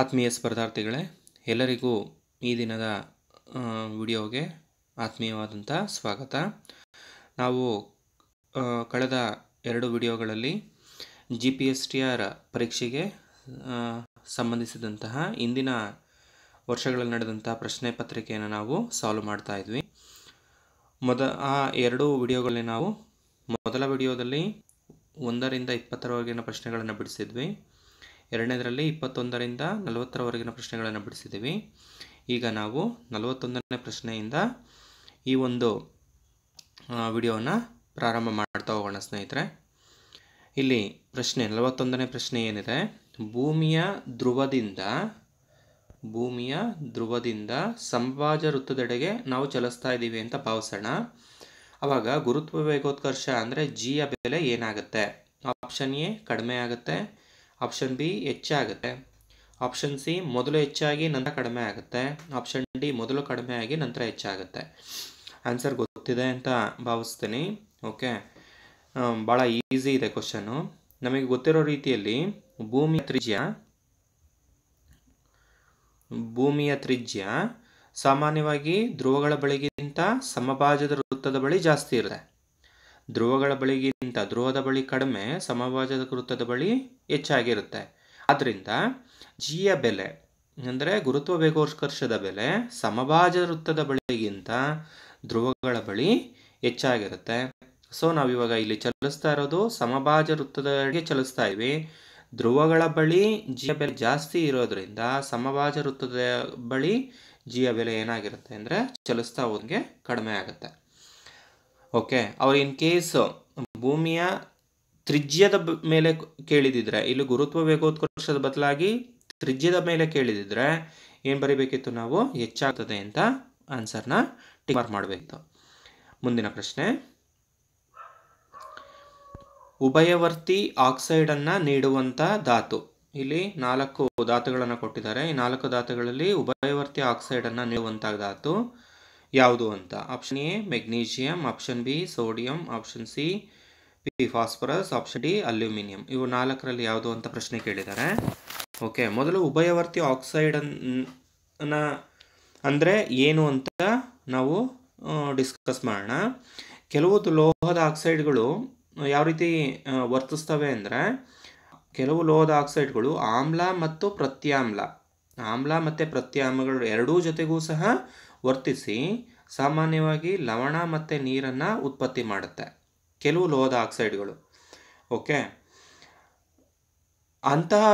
ಆತ್ಮೀಯ ಸ್ಪರ್ಧಾರ್ಥಿಗಳೇ ಎಲ್ಲರಿಗೂ ಈ ದಿನದ ವಿಡಿಯೋಗೆ ಆತ್ಮೀಯವಾದಂಥ ಸ್ವಾಗತ ನಾವು ಕಳೆದ ಎರಡು ವಿಡಿಯೋಗಳಲ್ಲಿ G P S T R ಪರೀಕ್ಷೆಗೆ ಸಂಬಂಧಿಸಿದಂತಹ ಇಂದಿನ ವರ್ಷಗಳಲ್ಲಿ ನಡೆದಂಥ ಪ್ರಶ್ನೆ ಪತ್ರಿಕೆಯನ್ನು ನಾವು ಸಾಲ್ವ್ ಮಾಡ್ತಾ ಇದ್ವಿ ಮೊದ ಆ ಎರಡು ವಿಡಿಯೋಗಳಲ್ಲಿ ನಾವು ಮೊದಲ ವಿಡಿಯೋದಲ್ಲಿ ಒಂದರಿಂದ ಇಪ್ಪತ್ತರವರೆಗಿನ ಪ್ರಶ್ನೆಗಳನ್ನು ಬಿಡಿಸಿದ್ವಿ ಎರಡನೇದರಲ್ಲಿ ಇಪ್ಪತ್ತೊಂದರಿಂದ ನಲವತ್ತರವರೆಗಿನ ಪ್ರಶ್ನೆಗಳನ್ನು ಬಿಡಿಸಿದ್ದೀವಿ ಈಗ ನಾವು ನಲವತ್ತೊಂದನೇ ಪ್ರಶ್ನೆಯಿಂದ ಈ ಒಂದು ವಿಡಿಯೋನ ಪ್ರಾರಂಭ ಮಾಡ್ತಾ ಹೋಗೋಣ ಸ್ನೇಹಿತರೆ ಇಲ್ಲಿ ಪ್ರಶ್ನೆ ನಲವತ್ತೊಂದನೇ ಪ್ರಶ್ನೆ ಏನಿದೆ ಭೂಮಿಯ ಧ್ರುವದಿಂದ ಭೂಮಿಯ ಧ್ರುವದಿಂದ ಸಂಭಾಜ ವೃತ್ತದೆಡೆಗೆ ನಾವು ಚಲಿಸ್ತಾ ಇದ್ದೀವಿ ಅಂತ ಭಾವಿಸೋಣ ಅವಾಗ ಗುರುತ್ವ ವೇಗೋತ್ಕರ್ಷ ಅಂದರೆ ಜಿಯ ಬೆಲೆ ಏನಾಗುತ್ತೆ ಆಪ್ಷನ್ ಎ ಕಡಿಮೆ ಆಗುತ್ತೆ ಆಪ್ಷನ್ ಬಿ ಹೆಚ್ಚಾಗುತ್ತೆ ಆಪ್ಷನ್ ಸಿ ಮೊದಲು ಹೆಚ್ಚಾಗಿ ನಂತರ ಕಡಿಮೆ ಆಗುತ್ತೆ ಆಪ್ಷನ್ ಡಿ ಮೊದಲು ಕಡಿಮೆ ಆಗಿ ನಂತರ ಹೆಚ್ಚಾಗುತ್ತೆ ಆನ್ಸರ್ ಗೊತ್ತಿದೆ ಅಂತ ಭಾವಿಸ್ತೀನಿ ಓಕೆ ಭಾಳ ಈಸಿ ಇದೆ ಕ್ವಶನ್ನು ನಮಗೆ ಗೊತ್ತಿರೋ ರೀತಿಯಲ್ಲಿ ಭೂಮಿಯ ತ್ರಿಜ್ಯ ಭೂಮಿಯ ತ್ರಿಜ್ಯ ಸಾಮಾನ್ಯವಾಗಿ ಧ್ರುವಗಳ ಬಳಿಗಿಂತ ಸಮಭಾಜದ ವೃತ್ತದ ಬಳಿ ಜಾಸ್ತಿ ಇರುತ್ತೆ ಧ್ರುವಗಳ ಬಳಿಗಿಂತ ಧ್ರುವದ ಬಳಿ ಕಡಿಮೆ ಸಮಭಾಜದ ವೃತ್ತದ ಬಳಿ ಹೆಚ್ಚಾಗಿರುತ್ತೆ ಆದ್ದರಿಂದ ಜಿಯ ಬೆಲೆ ಅಂದರೆ ಗುರುತ್ವ ವೇಗೋತ್ಕರ್ಷದ ಬೆಲೆ ಸಮಭಾಜ ವೃತ್ತದ ಬಳಿಗಿಂತ ಧ್ರುವಗಳ ಬಳಿ ಹೆಚ್ಚಾಗಿರುತ್ತೆ ಸೊ ನಾವಿವಾಗ ಇಲ್ಲಿ ಚಲಿಸ್ತಾ ಇರೋದು ಸಮಭಾಜ ವೃತ್ತದಗೆ ಚಲಿಸ್ತಾ ಇವಿ ಧ್ರುವಗಳ ಬಳಿ ಜಿಯ ಬೆಲೆ ಜಾಸ್ತಿ ಇರೋದ್ರಿಂದ ಸಮಭಾಜ ವೃತ್ತದ ಬಳಿ ಜಿಯ ಬೆಲೆ ಏನಾಗಿರುತ್ತೆ ಅಂದರೆ ಚಲಿಸ್ತಾ ಹೋದಂಗೆ ಕಡಿಮೆ ಆಗುತ್ತೆ ಓಕೆ ಅವ್ರು ಇನ್ ಕೇಸ್ ಭೂಮಿಯ ತ್ರಿಜ್ಯದ ಮೇಲೆ ಕೇಳಿದಿದ್ರೆ ಇಲ್ಲಿ ಗುರುತ್ವ ವೇಗೋತ್ಕರ್ಷದ ಬದಲಾಗಿ ತ್ರಿಜ್ಯದ ಮೇಲೆ ಕೇಳಿದಿದ್ರೆ ಏನು ಬರಿಬೇಕಿತ್ತು ನಾವು ಹೆಚ್ಚಾಗ್ತದೆ ಅಂತ ಆನ್ಸರ್ನ ಟಿಮಾರ್ ಮಾಡಬೇಕಿತ್ತು ಮುಂದಿನ ಪ್ರಶ್ನೆ ಉಭಯವರ್ತಿ ಆಕ್ಸೈಡ್ ಅನ್ನ ನೀಡುವಂಥ ಧಾತು ಇಲ್ಲಿ ನಾಲ್ಕು ಧಾತುಗಳನ್ನು ಕೊಟ್ಟಿದ್ದಾರೆ ಈ ನಾಲ್ಕು ಧಾತುಗಳಲ್ಲಿ ಉಭಯವರ್ತಿ ಆಕ್ಸೈಡನ್ನು ನೀಡುವಂಥ ಧಾತು ಯಾವುದು ಅಂತ option A magnesium option B sodium option C P phosphorus option D aluminium ಇವು ನಾಲ್ಕರಲ್ಲಿ ಯಾವುದು ಅಂತ ಪ್ರಶ್ನೆ ಕೇಳಿದ್ದಾರೆ ಓಕೆ ಮೊದಲು ಉಭಯವರ್ತಿ ಆಕ್ಸೈಡ್ ಅನ್ನ ಅಂದರೆ ಏನು ಅಂತ ನಾವು ಡಿಸ್ಕಸ್ ಮಾಡೋಣ ಕೆಲವು ಲೋಹದ ಆಕ್ಸೈಡ್ಗಳು ಯಾವ ರೀತಿ ವರ್ತಿಸ್ತವೆ ಅಂದರೆ ಕೆಲವು ಲೋಹದ ಆಕ್ಸೈಡ್ಗಳು ಆಮ್ಲ ಮತ್ತು ಪ್ರತ್ಯಾಮ್ಲ ಆಮ್ಲ ಮತ್ತು ಪ್ರತ್ಯಾಮ್ಲಗಳು ಎರಡೂ ಜೊತೆಗೂ ಸಹ ವರ್ತಿಸಿ ಸಾಮಾನ್ಯವಾಗಿ ಲವಣ ಮತ್ತು ನೀರನ್ನು ಉತ್ಪತ್ತಿ ಮಾಡುತ್ತೆ ಕೆಲವು ಲೋಹದ ಆಕ್ಸೈಡ್ಗಳು ಓಕೆ ಅಂತಹ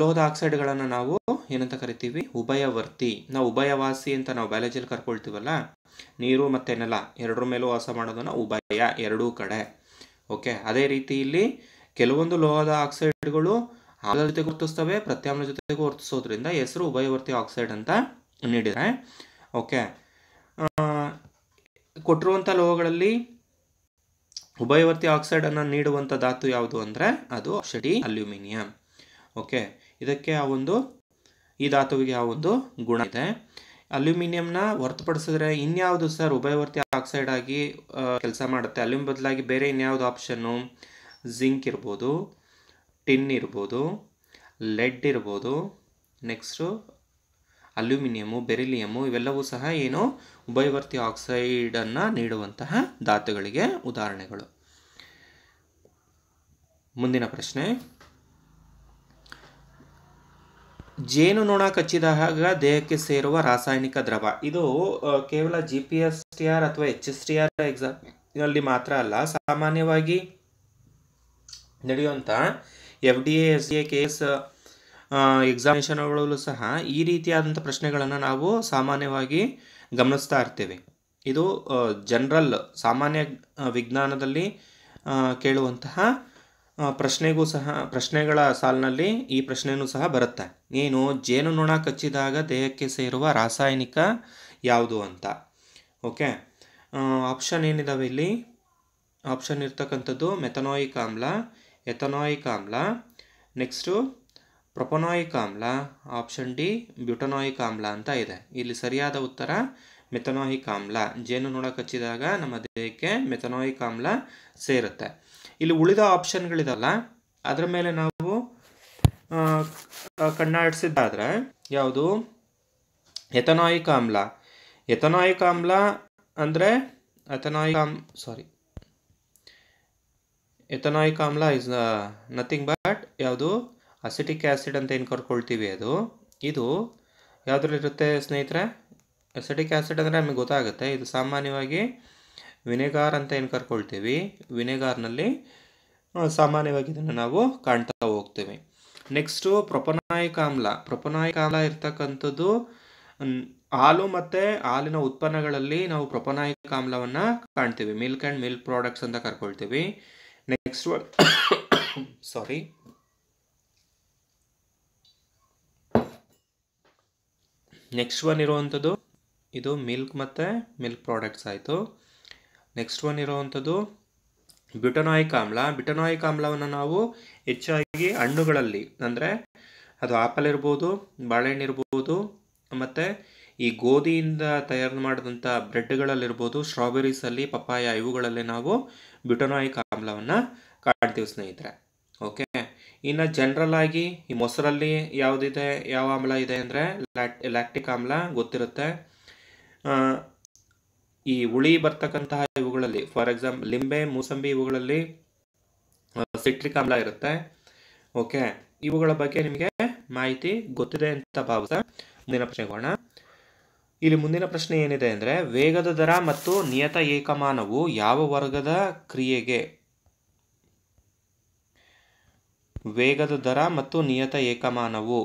ಲೋಹದ ಆಕ್ಸೈಡ್ಗಳನ್ನು ನಾವು ಏನಂತ ಕರಿತೀವಿ ಉಭಯವರ್ತಿ ನಾವು ಉಭಯವಾಸಿ ಅಂತ ನಾವು ಬಯಾಲಜಿಯಲ್ಲಿ ಕರ್ಕೊಳ್ತೀವಲ್ಲ ನೀರು ಮತ್ತು ನೆಲ ಎರಡರ ಮೇಲೂ ವಾಸ ಮಾಡೋದನ್ನು ಉಭಯ ಎರಡೂ ಕಡೆ ಓಕೆ ಅದೇ ರೀತಿ ಇಲ್ಲಿ ಕೆಲವೊಂದು ಲೋಹದ ಆಕ್ಸೈಡ್ಗಳು ಆಮ್ಲದ ಜೊತೆ ಗುರ್ತಿಸ್ತವೆ ಪ್ರತ್ಯಾಮ್ಲ ಜೊತೆಗೂ ವರ್ತಿಸೋದ್ರಿಂದ ಹೆಸರು ಉಭಯವರ್ತಿ ಆಕ್ಸೈಡ್ ಅಂತ ನೀಡಿದರೆ ಓಕೆ ಕೊಟ್ಟಿರುವಂಥ ಲೋಹಗಳಲ್ಲಿ ಉಭಯವರ್ತಿ ಆಕ್ಸೈಡನ್ನು ನೀಡುವಂಥ ಧಾತು ಯಾವುದು ಅಂದರೆ ಅದು ಆಪ್ಷನ್ ಅಲ್ಯೂಮಿನಿಯಂ ಓಕೆ ಇದಕ್ಕೆ ಆ ಒಂದು ಈ ಧಾತುವಿಗೆ ಆ ಒಂದು ಗುಣ ಇದೆ ಅಲ್ಯೂಮಿನಿಯಂನ ಹೊರತುಪಡಿಸಿದ್ರೆ ಇನ್ಯಾವುದು ಸರ್ ಉಭಯವರ್ತಿ ಆಕ್ಸೈಡ್ ಆಗಿ ಕೆಲಸ ಮಾಡುತ್ತೆ ಅಲ್ಯೂಮ್ ಬದಲಾಗಿ ಬೇರೆ ಇನ್ಯಾವುದು ಆಪ್ಷನ್ನು ಜಿಂಕ್ ಇರ್ಬೋದು ಟಿನ್ ಇರ್ಬೋದು ಲೆಡ್ ಇರ್ಬೋದು ನೆಕ್ಸ್ಟು ಅಲ್ಯೂಮಿನಿಯಮು ಬೆರಿಲಿಯಮು ಇವೆಲ್ಲವೂ ಸಹ ಏನು ಉಭಯವರ್ತಿ ಆಕ್ಸೈಡನ್ನು ನೀಡುವಂತಹ ಧಾತುಗಳಿಗೆ ಉದಾಹರಣೆಗಳು ಮುಂದಿನ ಪ್ರಶ್ನೆ ಜೇನು ನೊಣ ಹಾಗ ದೇಹಕ್ಕೆ ಸೇರುವ ರಾಸಾಯನಿಕ ದ್ರವ ಇದು ಕೇವಲ G P S T R ಅಥವಾ ಎಚ್ ಎಸ್ ಟಿ ಆರ್ ಎಕ್ಸಾಮ್ನಲ್ಲಿ ಮಾತ್ರ ಅಲ್ಲ ಸಾಮಾನ್ಯವಾಗಿ ನಡೆಯುವಂಥ ಎಫ್ ಡಿ ಎಸ್ ಕೇಸ್ ಎಕ್ಸಾಮಿನೇಷನ್ಗಳಲ್ಲೂ ಸಹ ಈ ರೀತಿಯಾದಂಥ ಪ್ರಶ್ನೆಗಳನ್ನು ನಾವು ಸಾಮಾನ್ಯವಾಗಿ ಗಮನಿಸ್ತಾ ಇರ್ತೇವೆ ಇದು ಜನರಲ್ ಸಾಮಾನ್ಯ ವಿಜ್ಞಾನದಲ್ಲಿ ಕೇಳುವಂತಹ ಪ್ರಶ್ನೆಗೂ ಸಹ ಪ್ರಶ್ನೆಗಳ ಸಾಲಿನಲ್ಲಿ ಈ ಪ್ರಶ್ನೆಯೂ ಸಹ ಬರುತ್ತೆ ಏನು ಜೇನುನೊಣ ಕಚ್ಚಿದಾಗ ದೇಹಕ್ಕೆ ಸೇರುವ ರಾಸಾಯನಿಕ ಯಾವುದು ಅಂತ ಓಕೆ ಆಪ್ಷನ್ ಏನಿದಾವೆ ಇಲ್ಲಿ ಆಪ್ಷನ್ ಇರ್ತಕ್ಕಂಥದ್ದು ಮೆಥನಾಯಿಕ್ ಆಮ್ಲ ಎಥನಾಯಿಕ್ ಆಮ್ಲ ನೆಕ್ಸ್ಟು ಪ್ರೊಪನಾಯಿಕ್ ಆಮ್ಲ ಆಪ್ಷನ್ ಡಿ ಬ್ಯೂಟನಾಯಿಕ್ ಆಮ್ಲ ಅಂತ ಇದೆ ಇಲ್ಲಿ ಸರಿಯಾದ ಉತ್ತರ ಮೆಥನಾಯಿಕ್ ಆಮ್ಲ ಜೇನು ಹಚ್ಚಿದಾಗ ನಮ್ಮ ದೇಹಕ್ಕೆ ಮೆಥನಾಯಿಕ್ ಆಮ್ಲ ಸೇರುತ್ತೆ ಇಲ್ಲಿ ಉಳಿದ ಆಪ್ಷನ್ಗಳಿದಲ್ಲ ಅದರ ಮೇಲೆ ನಾವು ಕಣ್ಣಾಡಿಸಿದ್ದಾದ್ರೆ ಯಾವುದು ಎಥನಾಯಿಕ್ ಆಮ್ಲ ಎಥನಾಯಿಕ್ ಆಮ್ಲ ಅಂದರೆ ಎಥನಾಯಿಕ್ ಆಮ್ ಸಾರಿ ಎಥನಾಯಿಕ್ ಆಮ್ಲ ಇಸ್ ನಥಿಂಗ್ ಬಟ್ ಯಾವುದು ಅಸಿಟಿಕ್ ಆ್ಯಸಿಡ್ ಅಂತ ಏನು ಕರ್ಕೊಳ್ತೀವಿ ಅದು ಇದು ಯಾವುದ್ರಲ್ಲಿರುತ್ತೆ ಸ್ನೇಹಿತರೆ ಅಸಿಟಿಕ್ ಆ್ಯಸಿಡ್ ಅಂದರೆ ನಮಗೆ ಗೊತ್ತಾಗುತ್ತೆ ಇದು ಸಾಮಾನ್ಯವಾಗಿ ವಿನೆಗಾರ್ ಅಂತ ಏನು ಕರ್ಕೊಳ್ತೀವಿ ವಿನೆಗಾರ್ನಲ್ಲಿ ಸಾಮಾನ್ಯವಾಗಿ ಇದನ್ನು ನಾವು ಕಾಣ್ತಾ ಹೋಗ್ತೀವಿ ನೆಕ್ಸ್ಟು ಪ್ರೊಪನಾಯಿಕ ಆಮ್ಲ ಪ್ರೊಪನಾಯಿಕ ಆಮ್ಲ ಇರ್ತಕ್ಕಂಥದ್ದು ಹಾಲು ಮತ್ತು ಹಾಲಿನ ಉತ್ಪನ್ನಗಳಲ್ಲಿ ನಾವು ಪ್ರೊಪನಾಯಿಕ ಆಮ್ಲವನ್ನು ಕಾಣ್ತೀವಿ ಮಿಲ್ಕ್ ಆ್ಯಂಡ್ ಮಿಲ್ಕ್ ಪ್ರಾಡಕ್ಟ್ಸ್ ಅಂತ ಕರ್ಕೊಳ್ತೀವಿ ನೆಕ್ಸ್ಟ್ ಸಾರಿ ನೆಕ್ಸ್ಟ್ ಒನ್ ಇರುವಂಥದ್ದು ಇದು ಮಿಲ್ಕ್ ಮತ್ತು ಮಿಲ್ಕ್ ಪ್ರಾಡಕ್ಟ್ಸ್ ಆಯಿತು ನೆಕ್ಸ್ಟ್ ಒನ್ ಇರುವಂಥದ್ದು ಬ್ಯುಟನಾಯಿಕ್ ಆಮ್ಲ ಬ್ಯುಟನಾಯಿಕ್ ಆಮ್ಲವನ್ನು ನಾವು ಹೆಚ್ಚಾಗಿ ಹಣ್ಣುಗಳಲ್ಲಿ ಅಂದರೆ ಅದು ಆಪಲ್ ಇರ್ಬೋದು ಬಾಳೆಹಣ್ಣು ಇರ್ಬೋದು ಮತ್ತು ಈ ಗೋಧಿಯಿಂದ ತಯಾರು ಮಾಡಿದಂಥ ಬ್ರೆಡ್ಗಳಲ್ಲಿರ್ಬೋದು ಸ್ಟ್ರಾಬೆರೀಸಲ್ಲಿ ಪಪ್ಪಾಯ ಇವುಗಳಲ್ಲಿ ನಾವು ಬ್ಯುಟನಾಯಿಕ್ ಆಮ್ಲವನ್ನು ಕಾಣ್ತೀವಿ ಸ್ನೇಹಿತರೆ ಓಕೆ ಇನ್ನು ಜನರಲ್ ಆಗಿ ಈ ಮೊಸರಲ್ಲಿ ಯಾವುದಿದೆ ಯಾವ ಆಮ್ಲ ಇದೆ ಅಂದರೆ ಲ್ಯಾಟ್ ಲ್ಯಾಕ್ಟಿಕ್ ಆಮ್ಲ ಗೊತ್ತಿರುತ್ತೆ ಈ ಹುಳಿ ಬರ್ತಕ್ಕಂತಹ ಇವುಗಳಲ್ಲಿ ಫಾರ್ ಎಕ್ಸಾಂಪಲ್ ಲಿಂಬೆ ಮೂಸಂಬಿ ಇವುಗಳಲ್ಲಿ ಸಿಟ್ರಿಕ್ ಆಮ್ಲ ಇರುತ್ತೆ ಓಕೆ ಇವುಗಳ ಬಗ್ಗೆ ನಿಮಗೆ ಮಾಹಿತಿ ಗೊತ್ತಿದೆ ಅಂತ ಭಾವಿಸ ಮುಂದಿನ ಪ್ರಶ್ನೆ ಹೋಗೋಣ ಇಲ್ಲಿ ಮುಂದಿನ ಪ್ರಶ್ನೆ ಏನಿದೆ ಅಂದರೆ ವೇಗದ ದರ ಮತ್ತು ನಿಯತ ಏಕಮಾನವು ಯಾವ ವರ್ಗದ ಕ್ರಿಯೆಗೆ ವೇಗದ ದರ ಮತ್ತು ನಿಯತ ಏಕಮಾನವು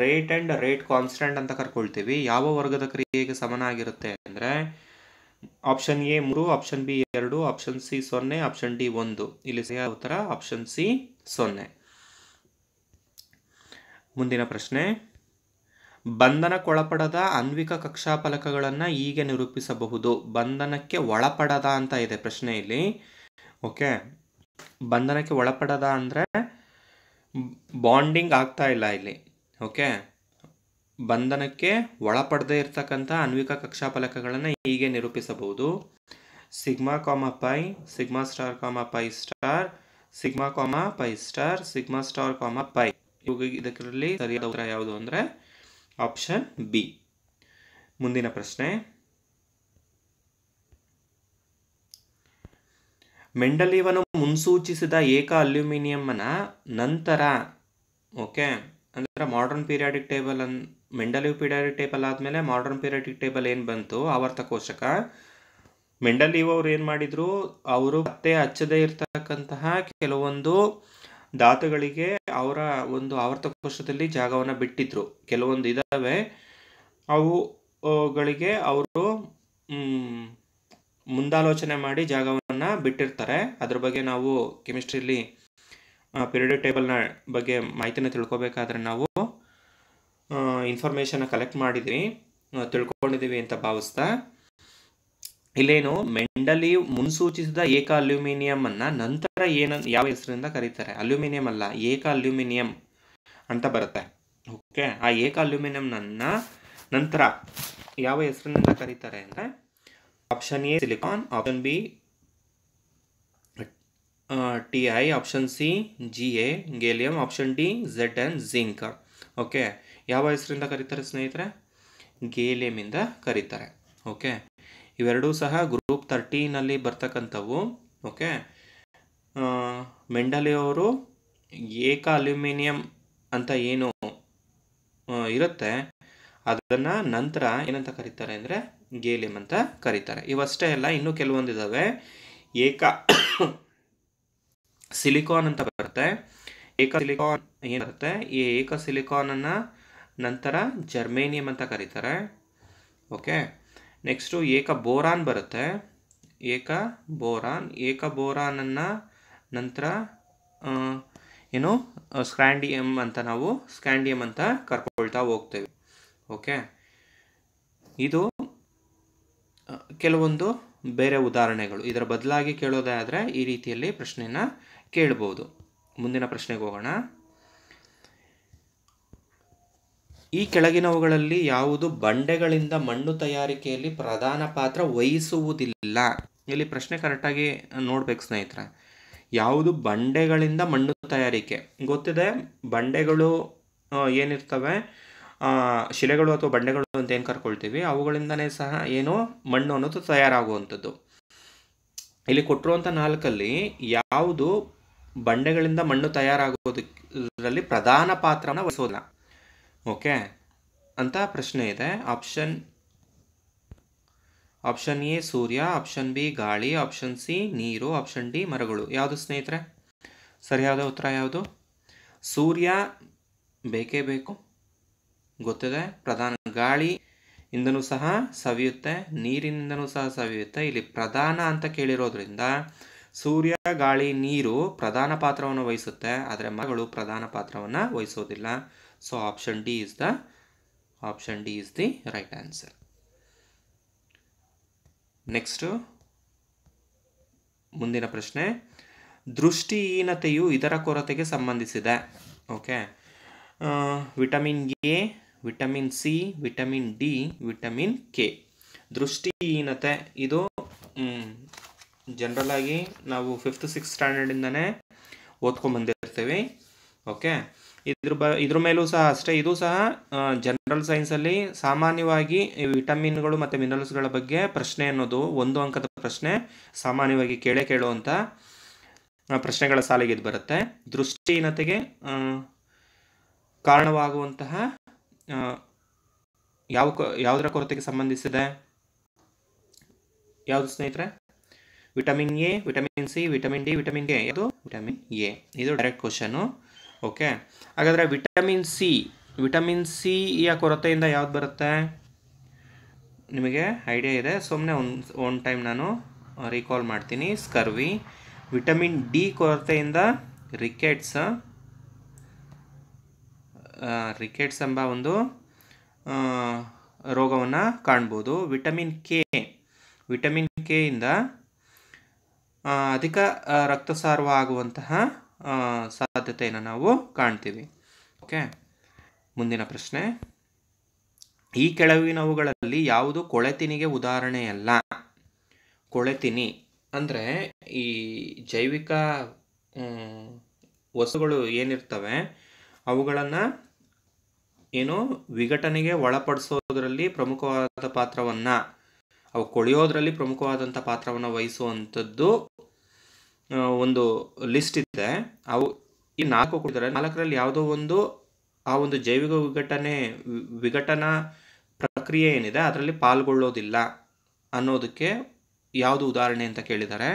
ರೇಟ್ ಆ್ಯಂಡ್ ರೇಟ್ ಕಾನ್ಸ್ಟೆಂಟ್ ಅಂತ ಕರ್ಕೊಳ್ತೀವಿ ಯಾವ ವರ್ಗದ ಕ್ರಿಯೆಗೆ ಸಮನಾಗಿರುತ್ತೆ ಅಂದರೆ ಆಪ್ಷನ್ ಎ ಮೂರು ಆಪ್ಷನ್ ಬಿ ಎರಡು ಆಪ್ಷನ್ ಸಿ ಸೊನ್ನೆ ಆಪ್ಷನ್ ಡಿ ಒಂದು ಇಲ್ಲಿ ಉತ್ತರ ಆಪ್ಷನ್ ಸಿ ಸೊನ್ನೆ ಮುಂದಿನ ಪ್ರಶ್ನೆ ಬಂಧನಕ್ಕೊಳಪಡದ ಕಕ್ಷಾ ಫಲಕಗಳನ್ನು ಹೀಗೆ ನಿರೂಪಿಸಬಹುದು ಬಂಧನಕ್ಕೆ ಒಳಪಡದ ಅಂತ ಇದೆ ಪ್ರಶ್ನೆಯಲ್ಲಿ ಓಕೆ ಬಂಧನಕ್ಕೆ ಒಳಪಡದ ಅಂದರೆ ಬಾಂಡಿಂಗ್ ಆಗ್ತಾ ಇಲ್ಲ ಇಲ್ಲಿ ಓಕೆ ಬಂಧನಕ್ಕೆ ಒಳಪಡದೇ ಇರತಕ್ಕಂಥ ಅನ್ವಿಕ ಫಲಕಗಳನ್ನು ಹೀಗೆ ನಿರೂಪಿಸಬಹುದು sigma comma pi sigma star comma pi star sigma comma pi star sigma star comma pi ಇದಕ್ಕರಲ್ಲಿ ಸರಿಯಾದ ಉತ್ತರ ಯಾವುದು ಅಂದರೆ ಆಪ್ಷನ್ ಬಿ ಮುಂದಿನ ಪ್ರಶ್ನೆ ಮೆಂಡಲೀವನು ಮುನ್ಸೂಚಿಸಿದ ಏಕ ಅಲ್ಯೂಮಿನಿಯಂನ ನಂತರ ಓಕೆ ಅಂದರೆ modern periodic table and Mendeleev periodic table ಆದಮೇಲೆ ಮಾಡರ್ನ್ ಪೀರಿಯಾಡಿಕ್ ಟೇಬಲ್ ಏನು ಬಂತು ಆವರ್ತಕೋಶಕ ಮೆಂಡಲೀವ್ ಅವ್ರು ಏನು ಮಾಡಿದ್ರು ಅವರು ಮತ್ತೆ ಹಚ್ಚದೇ ಇರತಕ್ಕಂತಹ ಕೆಲವೊಂದು ಧಾತುಗಳಿಗೆ ಅವರ ಒಂದು ಆವರ್ತಕೋಶದಲ್ಲಿ ಜಾಗವನ್ನು ಬಿಟ್ಟಿದ್ರು ಕೆಲವೊಂದು ಇದಾವೆ ಅವುಗಳಿಗೆ ಅವರು ಮುಂದಾಲೋಚನೆ ಮಾಡಿ ಜಾಗವನ್ನು ಬಿಟ್ಟಿರ್ತಾರೆ ಅದ್ರ ಬಗ್ಗೆ ನಾವು ಕೆಮಿಸ್ಟ್ರಿಲಿ ಪಿರಿಯಡ್ ಟೇಬಲ್ನ ಬಗ್ಗೆ ಮಾಹಿತಿನ ತಿಳ್ಕೊಬೇಕಾದ್ರೆ ನಾವು ಇನ್ಫಾರ್ಮೇಷನ್ನ ಕಲೆಕ್ಟ್ ಮಾಡಿದ್ವಿ ತಿಳ್ಕೊಂಡಿದ್ದೀವಿ ಅಂತ ಭಾವಿಸ್ತಾ ಇಲ್ಲೇನು ಮೆಂಡಲಿ ಮುನ್ಸೂಚಿಸಿದ ಏಕ ಅಲ್ಯೂಮಿನಿಯಂ ಅನ್ನ ನಂತರ ಏನ ಯಾವ ಹೆಸರಿಂದ ಕರೀತಾರೆ ಅಲ್ಯೂಮಿನಿಯಂ ಅಲ್ಲ ಏಕ ಅಲ್ಯೂಮಿನಿಯಂ ಅಂತ ಬರುತ್ತೆ ಓಕೆ ಆ ಏಕ ಅಲ್ಯೂಮಿನಿಯಂನನ್ನು ನಂತರ ಯಾವ ಹೆಸರಿನಿಂದ ಕರೀತಾರೆ ಅಂದರೆ option A silicon option B T I option C G A gallium option D Z and zinc okay ಯಾವ ಹೆಸರಿಂದ ಕರೀತಾರೆ ಸ್ನೇಹಿತರೆ ಗೇಲಿಯಮಿಂದ ಕರೀತಾರೆ ಓಕೆ ಇವೆರಡೂ ಸಹ ಗ್ರೂಪ್ ತರ್ಟೀನಲ್ಲಿ ಬರ್ತಕ್ಕಂಥವು ಓಕೆ ಮೆಂಡಲಿಯವರು ಏಕ ಅಲ್ಯೂಮಿನಿಯಂ ಅಂತ ಏನು ಇರುತ್ತೆ ಅದನ್ನು ನಂತರ ಏನಂತ ಕರೀತಾರೆ ಅಂದರೆ ಗೇಲಿಯಂ ಅಂತ ಕರೀತಾರೆ ಇವಷ್ಟೇ ಅಲ್ಲ ಇನ್ನೂ ಕೆಲವೊಂದಿದ್ದಾವೆ ಏಕ ಸಿಲಿಕಾನ್ ಅಂತ ಬರುತ್ತೆ ಏಕ ಸಿಲಿಕಾನ್ ಏನಿರುತ್ತೆ ಈ ಏಕ ಅನ್ನು ನಂತರ ಜರ್ಮೇನಿಯಂ ಅಂತ ಕರೀತಾರೆ ಓಕೆ ನೆಕ್ಸ್ಟು ಏಕ ಬೋರಾನ್ ಬರುತ್ತೆ ಏಕ ಬೋರಾನ್ ಏಕ ಬೋರಾನನ್ನು ನಂತರ ಏನು ಸ್ಕ್ಯಾಂಡಿಯಂ ಅಂತ ನಾವು ಸ್ಕ್ಯಾಂಡಿಯಂ ಅಂತ ಕರ್ಕೊಳ್ತಾ ಹೋಗ್ತೇವೆ ಓಕೆ ಇದು ಕೆಲವೊಂದು ಬೇರೆ ಉದಾಹರಣೆಗಳು ಇದರ ಬದಲಾಗಿ ಕೇಳೋದೇ ಆದರೆ ಈ ರೀತಿಯಲ್ಲಿ ಪ್ರಶ್ನೆಯನ್ನು ಕೇಳ್ಬೋದು ಮುಂದಿನ ಪ್ರಶ್ನೆಗೆ ಹೋಗೋಣ ಈ ಕೆಳಗಿನವುಗಳಲ್ಲಿ ಯಾವುದು ಬಂಡೆಗಳಿಂದ ಮಣ್ಣು ತಯಾರಿಕೆಯಲ್ಲಿ ಪ್ರಧಾನ ಪಾತ್ರ ವಹಿಸುವುದಿಲ್ಲ ಇಲ್ಲಿ ಪ್ರಶ್ನೆ ಕರೆಕ್ಟಾಗಿ ನೋಡ್ಬೇಕು ಸ್ನೇಹಿತರೆ ಯಾವುದು ಬಂಡೆಗಳಿಂದ ಮಣ್ಣು ತಯಾರಿಕೆ ಗೊತ್ತಿದೆ ಬಂಡೆಗಳು ಏನಿರ್ತವೆ ಶಿಲೆಗಳು ಅಥವಾ ಬಂಡೆಗಳು ಅಂತ ಏನು ಕರ್ಕೊಳ್ತೀವಿ ಅವುಗಳಿಂದನೇ ಸಹ ಏನು ಮಣ್ಣು ಅನ್ನೋದು ತಯಾರಾಗುವಂಥದ್ದು ಇಲ್ಲಿ ಕೊಟ್ಟಿರುವಂಥ ನಾಲ್ಕಲ್ಲಿ ಯಾವುದು ಬಂಡೆಗಳಿಂದ ಮಣ್ಣು ತಯಾರಾಗೋದರಲ್ಲಿ ಪ್ರಧಾನ ಪಾತ್ರನ ವಹಿಸೋದಿಲ್ಲ ಓಕೆ ಅಂತ ಪ್ರಶ್ನೆ ಇದೆ ಆಪ್ಷನ್ ಆಪ್ಷನ್ ಎ ಸೂರ್ಯ ಆಪ್ಷನ್ ಬಿ ಗಾಳಿ ಆಪ್ಷನ್ ಸಿ ನೀರು ಆಪ್ಷನ್ ಡಿ ಮರಗಳು ಯಾವುದು ಸ್ನೇಹಿತರೆ ಸರಿಯಾದ ಉತ್ತರ ಯಾವುದು ಸೂರ್ಯ ಬೇಕೇ ಬೇಕು ಗೊತ್ತಿದೆ ಪ್ರಧಾನ ಗಾಳಿ ಇಂದನೂ ಸಹ ಸವಿಯುತ್ತೆ ನೀರಿನಿಂದನೂ ಸಹ ಸವಿಯುತ್ತೆ ಇಲ್ಲಿ ಪ್ರಧಾನ ಅಂತ ಕೇಳಿರೋದ್ರಿಂದ ಸೂರ್ಯ ಗಾಳಿ ನೀರು ಪ್ರಧಾನ ಪಾತ್ರವನ್ನು ವಹಿಸುತ್ತೆ ಆದರೆ ಮರಗಳು ಪ್ರಧಾನ ಪಾತ್ರವನ್ನು ವಹಿಸೋದಿಲ್ಲ so option D is the option D is the right answer next ಮುಂದಿನ ಪ್ರಶ್ನೆ ದೃಷ್ಟಿಹೀನತೆಯು ಇದರ ಕೊರತೆಗೆ ಸಂಬಂಧಿಸಿದೆ okay vitamin A vitamin C vitamin D vitamin K ದೃಷ್ಟಿಹೀನತೆ ಇದು ಆಗಿ ನಾವು ಫಿಫ್ತ್ ಸಿಕ್ಸ್ ಸ್ಟ್ಯಾಂಡರ್ಡಿಂದನೇ ಓದ್ಕೊಂಡ್ಬಂದಿರ್ತೀವಿ ಓಕೆ ಇದ್ರ ಬ ಇದ್ರ ಮೇಲೂ ಸಹ ಅಷ್ಟೇ ಇದು ಸಹ ಜನರಲ್ ಸೈನ್ಸಲ್ಲಿ ಸಾಮಾನ್ಯವಾಗಿ ವಿಟಮಿನ್ಗಳು ಮತ್ತು ಮಿನರಲ್ಸ್ಗಳ ಬಗ್ಗೆ ಪ್ರಶ್ನೆ ಅನ್ನೋದು ಒಂದು ಅಂಕದ ಪ್ರಶ್ನೆ ಸಾಮಾನ್ಯವಾಗಿ ಕೇಳೇ ಕೇಳುವಂಥ ಪ್ರಶ್ನೆಗಳ ಸಾಲಿಗೆ ಇದು ಬರುತ್ತೆ ದೃಷ್ಟಿಹೀನತೆಗೆ ಕಾರಣವಾಗುವಂತಹ ಯಾವ ಯಾವುದರ ಕೊರತೆಗೆ ಸಂಬಂಧಿಸಿದೆ ಯಾವುದು ಸ್ನೇಹಿತರೆ vitamin A vitamin C vitamin D vitamin A ಇದು ವಿಟಮಿನ್ ಎ ಇದು ಡೈರೆಕ್ಟ್ ಕ್ವಶನು ಓಕೆ ಹಾಗಾದರೆ ವಿಟಮಿನ್ ಸಿ ವಿಟಮಿನ್ ಸಿ ಯ ಕೊರತೆಯಿಂದ ಯಾವ್ದು ಬರುತ್ತೆ ನಿಮಗೆ ಐಡಿಯಾ ಇದೆ ಸುಮ್ಮನೆ ಒಂದು ಒನ್ ಟೈಮ್ ನಾನು ರೀಕಾಲ್ ಮಾಡ್ತೀನಿ ಸ್ಕರ್ವಿ ವಿಟಮಿನ್ ಡಿ ಕೊರತೆಯಿಂದ ರಿಕೆಟ್ಸ್ ರಿಕೆಟ್ಸ್ ಎಂಬ ಒಂದು ರೋಗವನ್ನು ಕಾಣ್ಬೋದು ವಿಟಮಿನ್ ಕೆ ವಿಟಮಿನ್ ಕೆ ಇಂದ ಅಧಿಕ ರಕ್ತಸಾರವ ಆಗುವಂತಹ ಸಾಧ್ಯತೆಯನ್ನು ನಾವು ಕಾಣ್ತೀವಿ ಓಕೆ ಮುಂದಿನ ಪ್ರಶ್ನೆ ಈ ಕೆಳವಿನವುಗಳಲ್ಲಿ ಯಾವುದು ಕೊಳೆತಿನಿಗೆ ಉದಾಹರಣೆಯಲ್ಲ ಕೊಳೆತಿನಿ ಅಂದರೆ ಈ ಜೈವಿಕ ವಸ್ತುಗಳು ಏನಿರ್ತವೆ ಅವುಗಳನ್ನು ಏನು ವಿಘಟನೆಗೆ ಒಳಪಡಿಸೋದ್ರಲ್ಲಿ ಪ್ರಮುಖವಾದ ಪಾತ್ರವನ್ನು ಅವು ಕೊಳೆಯೋದ್ರಲ್ಲಿ ಪ್ರಮುಖವಾದಂಥ ಪಾತ್ರವನ್ನು ವಹಿಸುವಂಥದ್ದು ಒಂದು ಲಿಸ್ಟ್ ಇದೆ ಅವು ಈ ನಾಲ್ಕು ಕೊಟ್ಟಿದ್ದಾರೆ ನಾಲ್ಕರಲ್ಲಿ ಯಾವುದೋ ಒಂದು ಆ ಒಂದು ಜೈವಿಕ ವಿಘಟನೆ ವಿಘಟನಾ ಪ್ರಕ್ರಿಯೆ ಏನಿದೆ ಅದರಲ್ಲಿ ಪಾಲ್ಗೊಳ್ಳೋದಿಲ್ಲ ಅನ್ನೋದಕ್ಕೆ ಯಾವುದು ಉದಾಹರಣೆ ಅಂತ ಕೇಳಿದ್ದಾರೆ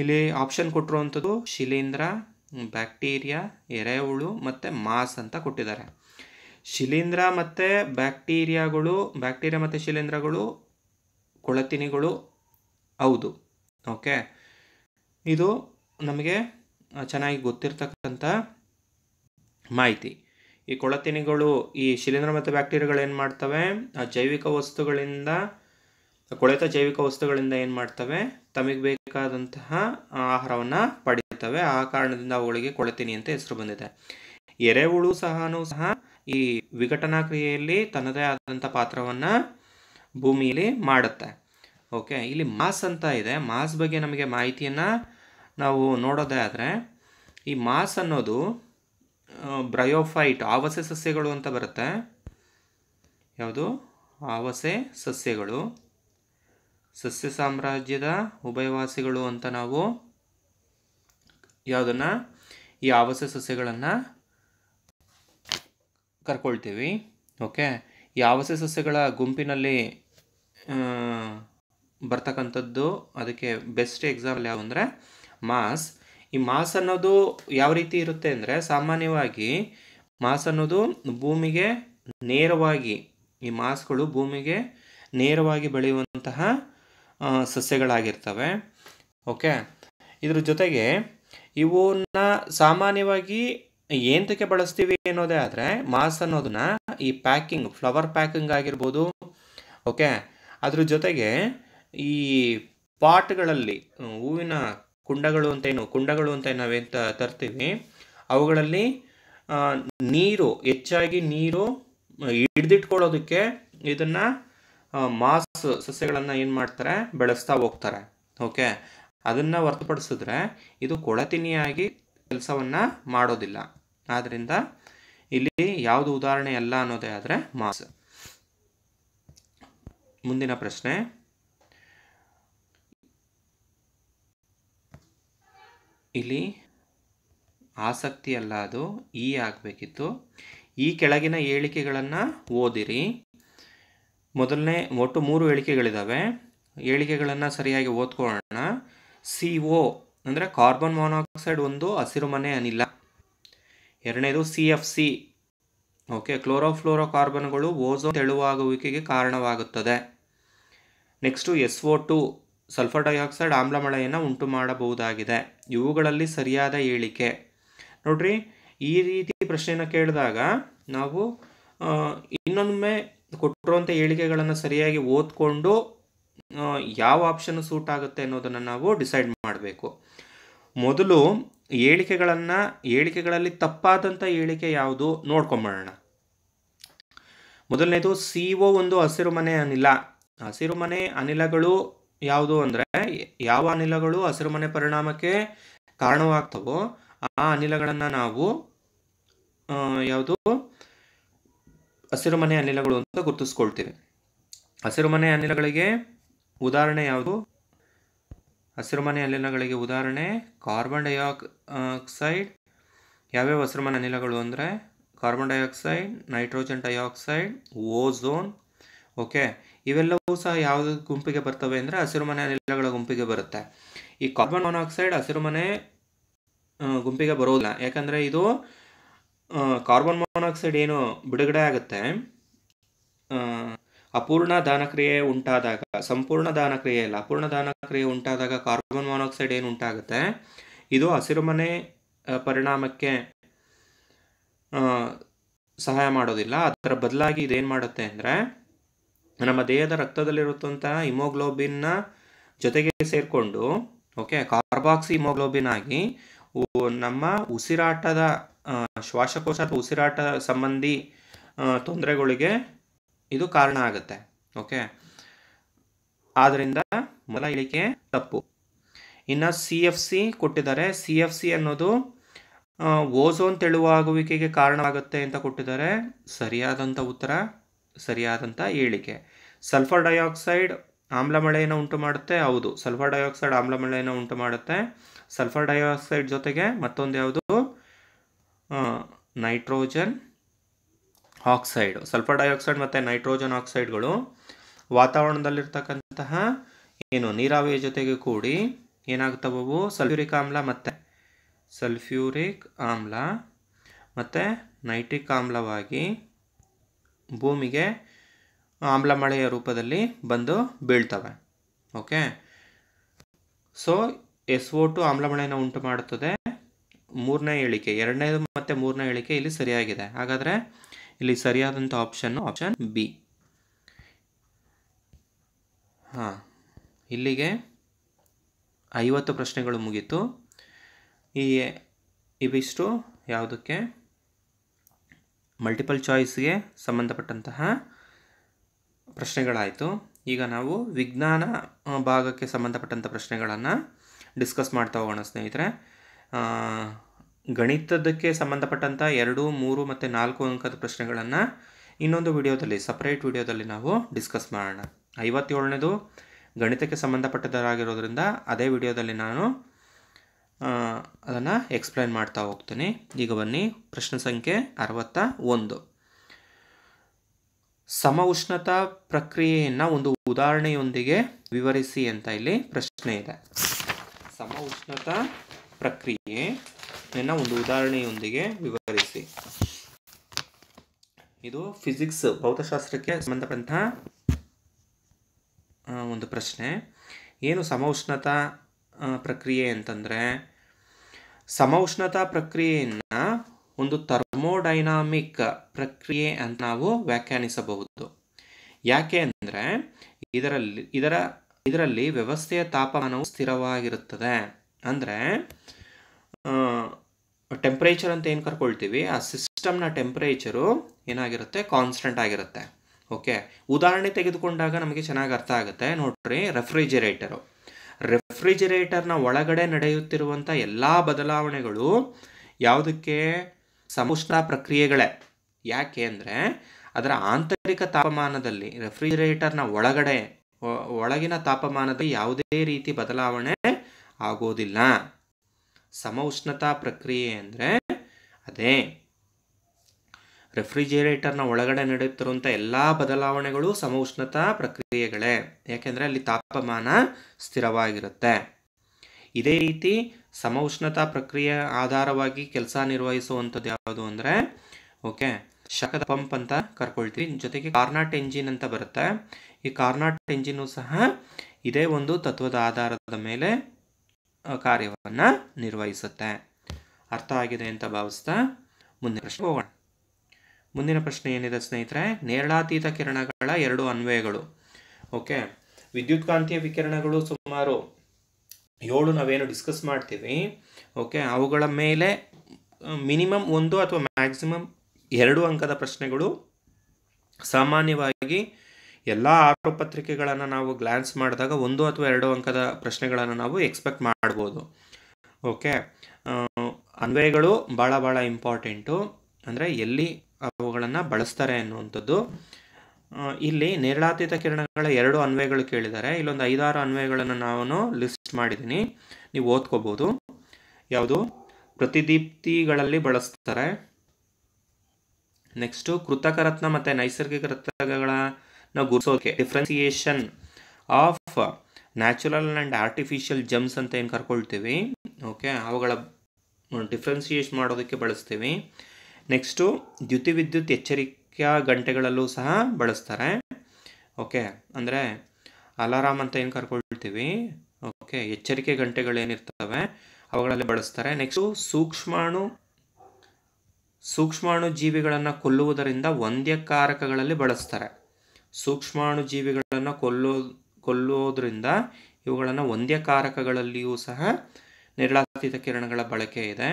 ಇಲ್ಲಿ ಆಪ್ಷನ್ ಕೊಟ್ಟಿರುವಂಥದ್ದು ಶಿಲೀಂಧ್ರ ಬ್ಯಾಕ್ಟೀರಿಯಾ ಎರೆಹುಳು ಮತ್ತು ಮಾಸ್ ಅಂತ ಕೊಟ್ಟಿದ್ದಾರೆ ಶಿಲೀಂಧ್ರ ಮತ್ತು ಬ್ಯಾಕ್ಟೀರಿಯಾಗಳು ಬ್ಯಾಕ್ಟೀರಿಯಾ ಮತ್ತು ಶಿಲೀಂಧ್ರಗಳು ಕೊಳತಿನಿಗಳು ಹೌದು ಓಕೆ ಇದು ನಮಗೆ ಚೆನ್ನಾಗಿ ಗೊತ್ತಿರ್ತಕ್ಕಂಥ ಮಾಹಿತಿ ಈ ಕೊಳತಿನಿಗಳು ಈ ಶಿಲೀಂಧ್ರ ಮತ್ತು ಬ್ಯಾಕ್ಟೀರಿಯಾಗಳು ಏನು ಮಾಡ್ತವೆ ಜೈವಿಕ ವಸ್ತುಗಳಿಂದ ಕೊಳೆತ ಜೈವಿಕ ವಸ್ತುಗಳಿಂದ ಏನು ಮಾಡ್ತವೆ ತಮಗೆ ಬೇಕಾದಂತಹ ಆಹಾರವನ್ನು ಪಡೆಯುತ್ತವೆ ಆ ಕಾರಣದಿಂದ ಅವುಗಳಿಗೆ ಕೊಳೆತಿನಿ ಅಂತ ಹೆಸರು ಬಂದಿದೆ ಎರೆಹುಳು ಸಹ ಸಹ ಈ ವಿಘಟನಾ ಕ್ರಿಯೆಯಲ್ಲಿ ತನ್ನದೇ ಆದಂಥ ಪಾತ್ರವನ್ನು ಭೂಮಿಯಲ್ಲಿ ಮಾಡುತ್ತೆ ಓಕೆ ಇಲ್ಲಿ ಮಾಸ್ ಅಂತ ಇದೆ ಮಾಸ್ ಬಗ್ಗೆ ನಮಗೆ ಮಾಹಿತಿಯನ್ನು ನಾವು ನೋಡೋದೇ ಆದರೆ ಈ ಮಾಸ್ ಅನ್ನೋದು ಬ್ರಯೋಫೈಟ್ ಆವಸೆ ಸಸ್ಯಗಳು ಅಂತ ಬರುತ್ತೆ ಯಾವುದು ಆವಸೆ ಸಸ್ಯಗಳು ಸಸ್ಯ ಸಾಮ್ರಾಜ್ಯದ ಉಭಯವಾಸಿಗಳು ಅಂತ ನಾವು ಯಾವುದನ್ನು ಈ ಆವಸೆ ಸಸ್ಯಗಳನ್ನು ಕರ್ಕೊಳ್ತೀವಿ ಓಕೆ ಈ ಆವಸೆ ಸಸ್ಯಗಳ ಗುಂಪಿನಲ್ಲಿ ಬರ್ತಕ್ಕಂಥದ್ದು ಅದಕ್ಕೆ ಬೆಸ್ಟ್ ಎಕ್ಸಾಂಪಲ್ ಯಾವಂದರೆ ಮಾಸ್ ಈ ಮಾಸ್ ಅನ್ನೋದು ಯಾವ ರೀತಿ ಇರುತ್ತೆ ಅಂದರೆ ಸಾಮಾನ್ಯವಾಗಿ ಮಾಸ್ ಅನ್ನೋದು ಭೂಮಿಗೆ ನೇರವಾಗಿ ಈ ಮಾಸ್ಗಳು ಭೂಮಿಗೆ ನೇರವಾಗಿ ಬೆಳೆಯುವಂತಹ ಸಸ್ಯಗಳಾಗಿರ್ತವೆ ಓಕೆ ಇದ್ರ ಜೊತೆಗೆ ಇವನ್ನ ಸಾಮಾನ್ಯವಾಗಿ ಏಂತಕ್ಕೆ ಬಳಸ್ತೀವಿ ಅನ್ನೋದೇ ಆದರೆ ಮಾಸ್ ಅನ್ನೋದನ್ನ ಈ ಪ್ಯಾಕಿಂಗ್ ಫ್ಲವರ್ ಪ್ಯಾಕಿಂಗ್ ಆಗಿರ್ಬೋದು ಓಕೆ ಅದ್ರ ಜೊತೆಗೆ ಈ ಪಾಟ್ಗಳಲ್ಲಿ ಹೂವಿನ ಕುಂಡಗಳು ಅಂತ ಏನು ಕುಂಡಗಳು ಅಂತ ನಾವೇನು ತರ್ತೀವಿ ಅವುಗಳಲ್ಲಿ ನೀರು ಹೆಚ್ಚಾಗಿ ನೀರು ಹಿಡ್ದಿಟ್ಕೊಳ್ಳೋದಕ್ಕೆ ಇದನ್ನ ಮಾಸ್ ಸಸ್ಯಗಳನ್ನು ಏನು ಮಾಡ್ತಾರೆ ಬೆಳೆಸ್ತಾ ಹೋಗ್ತಾರೆ ಓಕೆ ಅದನ್ನ ಹೊರತುಪಡಿಸಿದ್ರೆ ಇದು ಕೊಳತಿನಿಯಾಗಿ ಕೆಲಸವನ್ನ ಮಾಡೋದಿಲ್ಲ ಆದ್ದರಿಂದ ಇಲ್ಲಿ ಯಾವುದು ಉದಾಹರಣೆ ಅಲ್ಲ ಅನ್ನೋದೇ ಆದರೆ ಮಾಸ್ ಮುಂದಿನ ಪ್ರಶ್ನೆ ಇಲ್ಲಿ ಆಸಕ್ತಿ ಅಲ್ಲ ಅದು ಈ ಆಗಬೇಕಿತ್ತು ಈ ಕೆಳಗಿನ ಹೇಳಿಕೆಗಳನ್ನು ಓದಿರಿ ಮೊದಲನೇ ಒಟ್ಟು ಮೂರು ಹೇಳಿಕೆಗಳಿದ್ದಾವೆ ಹೇಳಿಕೆಗಳನ್ನು ಸರಿಯಾಗಿ ಓದ್ಕೊಳ್ಳೋಣ ಸಿ ಓ ಅಂದರೆ ಕಾರ್ಬನ್ ಮೋನಾಕ್ಸೈಡ್ ಒಂದು ಹಸಿರುಮನೆ ಅನಿಲ್ಲ ಎರಡನೇದು ಸಿ ಎಫ್ ಸಿ ಓಕೆ ಕ್ಲೋರೋಫ್ಲೋರೋ ಕಾರ್ಬನ್ಗಳು ಓಝೋನ್ ತೆಳುವಾಗುವಿಕೆಗೆ ಕಾರಣವಾಗುತ್ತದೆ next S O two sulphur dioxide ಆಮ್ಲ ಮಳೆಯನ್ನು ಉಂಟು ಮಾಡಬಹುದಾಗಿದೆ ಇವುಗಳಲ್ಲಿ ಸರಿಯಾದ ಹೇಳಿಕೆ ನೋಡ್ರಿ ಈ ರೀತಿ ಪ್ರಶ್ನೆಯನ್ನು ಕೇಳಿದಾಗ ನಾವು ಇನ್ನೊಮ್ಮೆ ಕೊಟ್ಟಿರುವಂಥ ಹೇಳಿಕೆಗಳನ್ನು ಸರಿಯಾಗಿ ಓದ್ಕೊಂಡು ಯಾವ ಆಪ್ಷನ್ ಸೂಟ್ ಆಗುತ್ತೆ ಅನ್ನೋದನ್ನು ನಾವು ಡಿಸೈಡ್ ಮಾಡಬೇಕು ಮೊದಲು ಹೇಳಿಕೆಗಳನ್ನು ಹೇಳಿಕೆಗಳಲ್ಲಿ ತಪ್ಪಾದಂಥ ಹೇಳಿಕೆ ಯಾವುದು ನೋಡ್ಕೊಂಬರೋಣ ಮೊದಲನೇದು ಸಿ ಒ ಒಂದು ಹಸಿರು ಮನೆ ಅನಿಲ ಹಸಿರು ಮನೆ ಅನಿಲಗಳು ಯಾವುದು ಅಂದರೆ ಯಾವ ಅನಿಲಗಳು ಹಸಿರುಮನೆ ಪರಿಣಾಮಕ್ಕೆ ಕಾರಣವಾಗ್ತವೋ ಆ ಅನಿಲಗಳನ್ನು ನಾವು ಯಾವುದು ಹಸಿರುಮನೆ ಅನಿಲಗಳು ಅಂತ ಗುರುತಿಸ್ಕೊಳ್ತೀವಿ ಹಸಿರುಮನೆ ಅನಿಲಗಳಿಗೆ ಉದಾಹರಣೆ ಯಾವುದು ಹಸಿರುಮನೆ ಅನಿಲಗಳಿಗೆ ಉದಾಹರಣೆ ಕಾರ್ಬನ್ ಡೈಆಕ್ಸೈಡ್ ಯಾವ್ಯಾವ ಹಸಿರುಮನೆ ಅನಿಲಗಳು ಅಂದರೆ carbon dioxide nitrogen dioxide ozone okay ಇವೆಲ್ಲವೂ ಸಹ ಯಾವುದು ಗುಂಪಿಗೆ ಬರ್ತವೆ ಅಂದರೆ ಹಸಿರುಮನೆ ಅನಿಲಗಳ ಗುಂಪಿಗೆ ಬರುತ್ತೆ ಈ ಕಾರ್ಬನ್ ಮೊನಾಕ್ಸೈಡ್ ಹಸಿರುಮನೆ ಗುಂಪಿಗೆ ಬರೋದಿಲ್ಲ ಯಾಕಂದರೆ ಇದು ಕಾರ್ಬನ್ ಮೊನಾಕ್ಸೈಡ್ ಏನು ಬಿಡುಗಡೆ ಆಗುತ್ತೆ ಅಪೂರ್ಣ ದಾನಕ್ರಿಯೆ ಉಂಟಾದಾಗ ಸಂಪೂರ್ಣ ದಾನಕ್ರಿಯೆ ಇಲ್ಲ ಅಪೂರ್ಣ ದಾನಕ್ರಿಯೆ ಉಂಟಾದಾಗ ಕಾರ್ಬನ್ ಮೊನಾಕ್ಸೈಡ್ ಏನು ಉಂಟಾಗುತ್ತೆ ಇದು ಹಸಿರುಮನೆ ಪರಿಣಾಮಕ್ಕೆ ಸಹಾಯ ಮಾಡೋದಿಲ್ಲ ಅದರ ಬದಲಾಗಿ ಇದೇನು ಮಾಡುತ್ತೆ ಅಂದರೆ ನಮ್ಮ ದೇಹದ ರಕ್ತದಲ್ಲಿರುವಂತಹ ಹಿಮೋಗ್ಲೋಬಿನ್ನ ಜೊತೆಗೆ ಸೇರಿಕೊಂಡು ಓಕೆ ಕಾರ್ಬಾಕ್ಸಿ ಹಿಮೋಗ್ಲೋಬಿನ್ ಆಗಿ ನಮ್ಮ ಉಸಿರಾಟದ ಶ್ವಾಸಕೋಶ ಅಥವಾ ಉಸಿರಾಟ ಸಂಬಂಧಿ ತೊಂದರೆಗಳಿಗೆ ಇದು ಕಾರಣ ಆಗುತ್ತೆ ಓಕೆ ಆದ್ದರಿಂದ ಮೊಲ ಇಳಿಕೆ ತಪ್ಪು ಇನ್ನು ಸಿ ಎಫ್ ಸಿ ಕೊಟ್ಟಿದ್ದಾರೆ ಸಿ ಎಫ್ ಸಿ ಅನ್ನೋದು ಓಝೋನ್ ತೆಳುವಾಗುವಿಕೆಗೆ ಕಾರಣವಾಗುತ್ತೆ ಅಂತ ಕೊಟ್ಟಿದ್ದಾರೆ ಸರಿಯಾದಂಥ ಉತ್ತರ ಸರಿಯಾದಂಥ ಹೇಳಿಕೆ ಸಲ್ಫರ್ ಡೈಆಕ್ಸೈಡ್ ಆಮ್ಲ ಮಳೆಯನ್ನು ಉಂಟು ಮಾಡುತ್ತೆ ಹೌದು ಸಲ್ಫರ್ ಡೈಆಕ್ಸೈಡ್ ಆಮ್ಲ ಮಳೆಯನ್ನು ಉಂಟು ಮಾಡುತ್ತೆ ಸಲ್ಫರ್ ಡೈಆಕ್ಸೈಡ್ ಜೊತೆಗೆ ಮತ್ತೊಂದು ಯಾವುದು ನೈಟ್ರೋಜನ್ ಆಕ್ಸೈಡ್ ಸಲ್ಫರ್ ಡೈಆಕ್ಸೈಡ್ ಮತ್ತು ನೈಟ್ರೋಜನ್ ಆಕ್ಸೈಡ್ಗಳು ವಾತಾವರಣದಲ್ಲಿರ್ತಕ್ಕಂತಹ ಏನು ನೀರಾವರಿ ಜೊತೆಗೆ ಕೂಡಿ ಏನಾಗ್ತವವು ಸಲ್ಫ್ಯೂರಿಕ್ ಆಮ್ಲ ಮತ್ತು ಸಲ್ಫ್ಯೂರಿಕ್ ಆಮ್ಲ ಮತ್ತು ನೈಟ್ರಿಕ್ ಆಮ್ಲವಾಗಿ ಭೂಮಿಗೆ ಆಮ್ಲ ಮಳೆಯ ರೂಪದಲ್ಲಿ ಬಂದು ಬೀಳ್ತವೆ okay so S O two ಆಮ್ಲ ಉಂಟು ಮಾಡುತ್ತದೆ ಮೂರನೇ ಹೇಳಿಕೆ ಎರಡನೇದು ಮತ್ತು ಮೂರನೇ ಹೇಳಿಕೆ ಇಲ್ಲಿ ಸರಿಯಾಗಿದೆ ಹಾಗಾದರೆ ಇಲ್ಲಿ ಸರಿಯಾದಂಥ ಆಪ್ಷನ್ನು ಆಪ್ಷನ್ ಬಿ ಹಾಂ ಇಲ್ಲಿಗೆ ಐವತ್ತು ಪ್ರಶ್ನೆಗಳು ಮುಗೀತು ಈ ಇವಿಷ್ಟು ಯಾವುದಕ್ಕೆ ಮಲ್ಟಿಪಲ್ ಚಾಯ್ಸ್ಗೆ ಸಂಬಂಧಪಟ್ಟಂತಹ ಪ್ರಶ್ನೆಗಳಾಯಿತು ಈಗ ನಾವು ವಿಜ್ಞಾನ ಭಾಗಕ್ಕೆ ಸಂಬಂಧಪಟ್ಟಂಥ ಪ್ರಶ್ನೆಗಳನ್ನು ಡಿಸ್ಕಸ್ ಮಾಡ್ತಾ ಹೋಗೋಣ ಸ್ನೇಹಿತರೆ ಗಣಿತದಕ್ಕೆ ಸಂಬಂಧಪಟ್ಟಂಥ ಎರಡು ಮೂರು ಮತ್ತು ನಾಲ್ಕು ಅಂಕದ ಪ್ರಶ್ನೆಗಳನ್ನು ಇನ್ನೊಂದು ವಿಡಿಯೋದಲ್ಲಿ ಸಪ್ರೇಟ್ ವಿಡಿಯೋದಲ್ಲಿ ನಾವು ಡಿಸ್ಕಸ್ ಮಾಡೋಣ ಐವತ್ತೇಳನೇದು ಗಣಿತಕ್ಕೆ ಸಂಬಂಧಪಟ್ಟದಾಗಿರೋದ್ರಿಂದ ಅದೇ ವಿಡಿಯೋದಲ್ಲಿ ನಾನು ಅದನ್ನು ಎಕ್ಸ್ಪ್ಲೈನ್ ಮಾಡ್ತಾ ಹೋಗ್ತೀನಿ ಈಗ ಬನ್ನಿ ಪ್ರಶ್ನೆ ಸಂಖ್ಯೆ ಅರವತ್ತ ಒಂದು ಸಮ ಉಷ್ಣತಾ ಪ್ರಕ್ರಿಯೆಯನ್ನು ಒಂದು ಉದಾಹರಣೆಯೊಂದಿಗೆ ವಿವರಿಸಿ ಅಂತ ಇಲ್ಲಿ ಪ್ರಶ್ನೆ ಇದೆ ಸಮ ಉಷ್ಣತಾ ಪ್ರಕ್ರಿಯೆಯನ್ನು ಒಂದು ಉದಾಹರಣೆಯೊಂದಿಗೆ ವಿವರಿಸಿ ಇದು ಫಿಸಿಕ್ಸ್ ಭೌತಶಾಸ್ತ್ರಕ್ಕೆ ಸಂಬಂಧಪಟ್ಟಂತಹ ಒಂದು ಪ್ರಶ್ನೆ ಏನು ಸಮ ಉಷ್ಣತಾ ಪ್ರಕ್ರಿಯೆ ಅಂತಂದರೆ ಉಷ್ಣತಾ ಪ್ರಕ್ರಿಯೆಯನ್ನು ಒಂದು ಥರ್ಮೋಡೈನಾಮಿಕ್ ಪ್ರಕ್ರಿಯೆ ಅಂತ ನಾವು ವ್ಯಾಖ್ಯಾನಿಸಬಹುದು ಯಾಕೆ ಅಂದರೆ ಇದರಲ್ಲಿ ಇದರ ಇದರಲ್ಲಿ ವ್ಯವಸ್ಥೆಯ ತಾಪಮಾನವು ಸ್ಥಿರವಾಗಿರುತ್ತದೆ ಅಂದರೆ ಟೆಂಪ್ರೇಚರ್ ಅಂತ ಏನು ಕರ್ಕೊಳ್ತೀವಿ ಆ ಸಿಸ್ಟಮ್ನ ಟೆಂಪ್ರೇಚರು ಏನಾಗಿರುತ್ತೆ ಕಾನ್ಸ್ಟೆಂಟ್ ಆಗಿರುತ್ತೆ ಓಕೆ ಉದಾಹರಣೆ ತೆಗೆದುಕೊಂಡಾಗ ನಮಗೆ ಚೆನ್ನಾಗಿ ಅರ್ಥ ಆಗುತ್ತೆ ನೋಡ್ರಿ ರೆಫ್ರಿಜರೇಟರು ರೆಫ್ರಿಜಿರೇಟರ್ನ ಒಳಗಡೆ ನಡೆಯುತ್ತಿರುವಂಥ ಎಲ್ಲ ಬದಲಾವಣೆಗಳು ಯಾವುದಕ್ಕೆ ಸಮುಷ್ಣ ಪ್ರಕ್ರಿಯೆಗಳೇ ಯಾಕೆ ಅಂದರೆ ಅದರ ಆಂತರಿಕ ತಾಪಮಾನದಲ್ಲಿ ರೆಫ್ರಿಜಿರೇಟರ್ನ ಒಳಗಡೆ ಒಳಗಿನ ತಾಪಮಾನದಲ್ಲಿ ಯಾವುದೇ ರೀತಿ ಬದಲಾವಣೆ ಆಗೋದಿಲ್ಲ ಸಮ ಉಷ್ಣತಾ ಪ್ರಕ್ರಿಯೆ ಅಂದರೆ ಅದೇ ರೆಫ್ರಿಜಿರೇಟರ್ನ ಒಳಗಡೆ ನಡೆಯುತ್ತಿರುವಂಥ ಎಲ್ಲ ಬದಲಾವಣೆಗಳು ಸಮ ಉಷ್ಣತಾ ಪ್ರಕ್ರಿಯೆಗಳೇ ಯಾಕೆಂದರೆ ಅಲ್ಲಿ ತಾಪಮಾನ ಸ್ಥಿರವಾಗಿರುತ್ತೆ ಇದೇ ರೀತಿ ಸಮ ಉಷ್ಣತಾ ಪ್ರಕ್ರಿಯೆ ಆಧಾರವಾಗಿ ಕೆಲಸ ನಿರ್ವಹಿಸುವಂಥದ್ದು ಯಾವುದು ಅಂದರೆ ಓಕೆ ಶಕದ ಪಂಪ್ ಅಂತ ಕರ್ಕೊಳ್ತೀವಿ ಜೊತೆಗೆ ಕಾರ್ನಾಟ್ ಎಂಜಿನ್ ಅಂತ ಬರುತ್ತೆ ಈ ಕಾರ್ನಾಟ್ ಎಂಜಿನು ಸಹ ಇದೇ ಒಂದು ತತ್ವದ ಆಧಾರದ ಮೇಲೆ ಕಾರ್ಯವನ್ನು ನಿರ್ವಹಿಸುತ್ತೆ ಅರ್ಥ ಆಗಿದೆ ಅಂತ ಭಾವಿಸ್ತಾ ಮುಂದಿನ ಪ್ರಶ್ನೆ ಹೋಗೋಣ ಮುಂದಿನ ಪ್ರಶ್ನೆ ಏನಿದೆ ಸ್ನೇಹಿತರೆ ನೇರಳಾತೀತ ಕಿರಣಗಳ ಎರಡು ಅನ್ವಯಗಳು ಓಕೆ ವಿದ್ಯುತ್ಕಾಂತೀಯ ವಿಕಿರಣಗಳು ಸುಮಾರು ಏಳು ನಾವೇನು ಡಿಸ್ಕಸ್ ಮಾಡ್ತೀವಿ ಓಕೆ ಅವುಗಳ ಮೇಲೆ ಮಿನಿಮಮ್ ಒಂದು ಅಥವಾ ಮ್ಯಾಕ್ಸಿಮಮ್ ಎರಡು ಅಂಕದ ಪ್ರಶ್ನೆಗಳು ಸಾಮಾನ್ಯವಾಗಿ ಎಲ್ಲ ಆರು ಪತ್ರಿಕೆಗಳನ್ನು ನಾವು ಗ್ಲ್ಯಾನ್ಸ್ ಮಾಡಿದಾಗ ಒಂದು ಅಥವಾ ಎರಡು ಅಂಕದ ಪ್ರಶ್ನೆಗಳನ್ನು ನಾವು ಎಕ್ಸ್ಪೆಕ್ಟ್ ಮಾಡ್ಬೋದು ಓಕೆ ಅನ್ವಯಗಳು ಭಾಳ ಭಾಳ ಇಂಪಾರ್ಟೆಂಟು ಅಂದರೆ ಎಲ್ಲಿ ಅವುಗಳನ್ನು ಬಳಸ್ತಾರೆ ಅನ್ನುವಂಥದ್ದು ಇಲ್ಲಿ ನೇರಳಾತೀತ ಕಿರಣಗಳ ಎರಡು ಅನ್ವಯಗಳು ಕೇಳಿದ್ದಾರೆ ಇಲ್ಲೊಂದು ಐದಾರು ಅನ್ವಯಗಳನ್ನು ನಾನು ಲಿಸ್ಟ್ ಮಾಡಿದ್ದೀನಿ ನೀವು ಓದ್ಕೋಬೋದು ಯಾವುದು ಪ್ರತಿದೀಪ್ತಿಗಳಲ್ಲಿ ಬಳಸ್ತಾರೆ ನೆಕ್ಸ್ಟು ಕೃತಕ ರತ್ನ ಮತ್ತು ನೈಸರ್ಗಿಕ ರತ್ನಗಳನ್ನು ಗುರುಸೋಕೆ differentiation of natural and artificial gems ಅಂತ ಏನು ಕರ್ಕೊಳ್ತೀವಿ ಓಕೆ ಅವುಗಳ ಡಿಫ್ರೆನ್ಸಿಯೇಷನ್ ಮಾಡೋದಕ್ಕೆ ಬಳಸ್ತೀವಿ ನೆಕ್ಸ್ಟು ದ್ಯುತಿ ವಿದ್ಯುತ್ ಎಚ್ಚರಿಕೆಯ ಗಂಟೆಗಳಲ್ಲೂ ಸಹ ಬಳಸ್ತಾರೆ ಓಕೆ ಅಂದರೆ ಅಲಾರಾಮ್ ಅಂತ ಏನು ಕರ್ಕೊಳ್ತೀವಿ ಓಕೆ ಎಚ್ಚರಿಕೆ ಗಂಟೆಗಳೇನಿರ್ತವೆ ಅವುಗಳಲ್ಲಿ ಬಳಸ್ತಾರೆ ನೆಕ್ಸ್ಟು ಸೂಕ್ಷ್ಮಾಣು ಸೂಕ್ಷ್ಮಾಣು ಜೀವಿಗಳನ್ನು ಕೊಲ್ಲುವುದರಿಂದ ಒಂದ್ಯಕಾರಕಗಳಲ್ಲಿ ಬಳಸ್ತಾರೆ ಸೂಕ್ಷ್ಮಾಣು ಜೀವಿಗಳನ್ನು ಕೊಲ್ಲೋ ಕೊಲ್ಲೋದ್ರಿಂದ ಇವುಗಳನ್ನು ವಂದ್ಯಕಾರಕಗಳಲ್ಲಿಯೂ ಸಹ ನಿರ್ಲಾತೀತ ಕಿರಣಗಳ ಬಳಕೆ ಇದೆ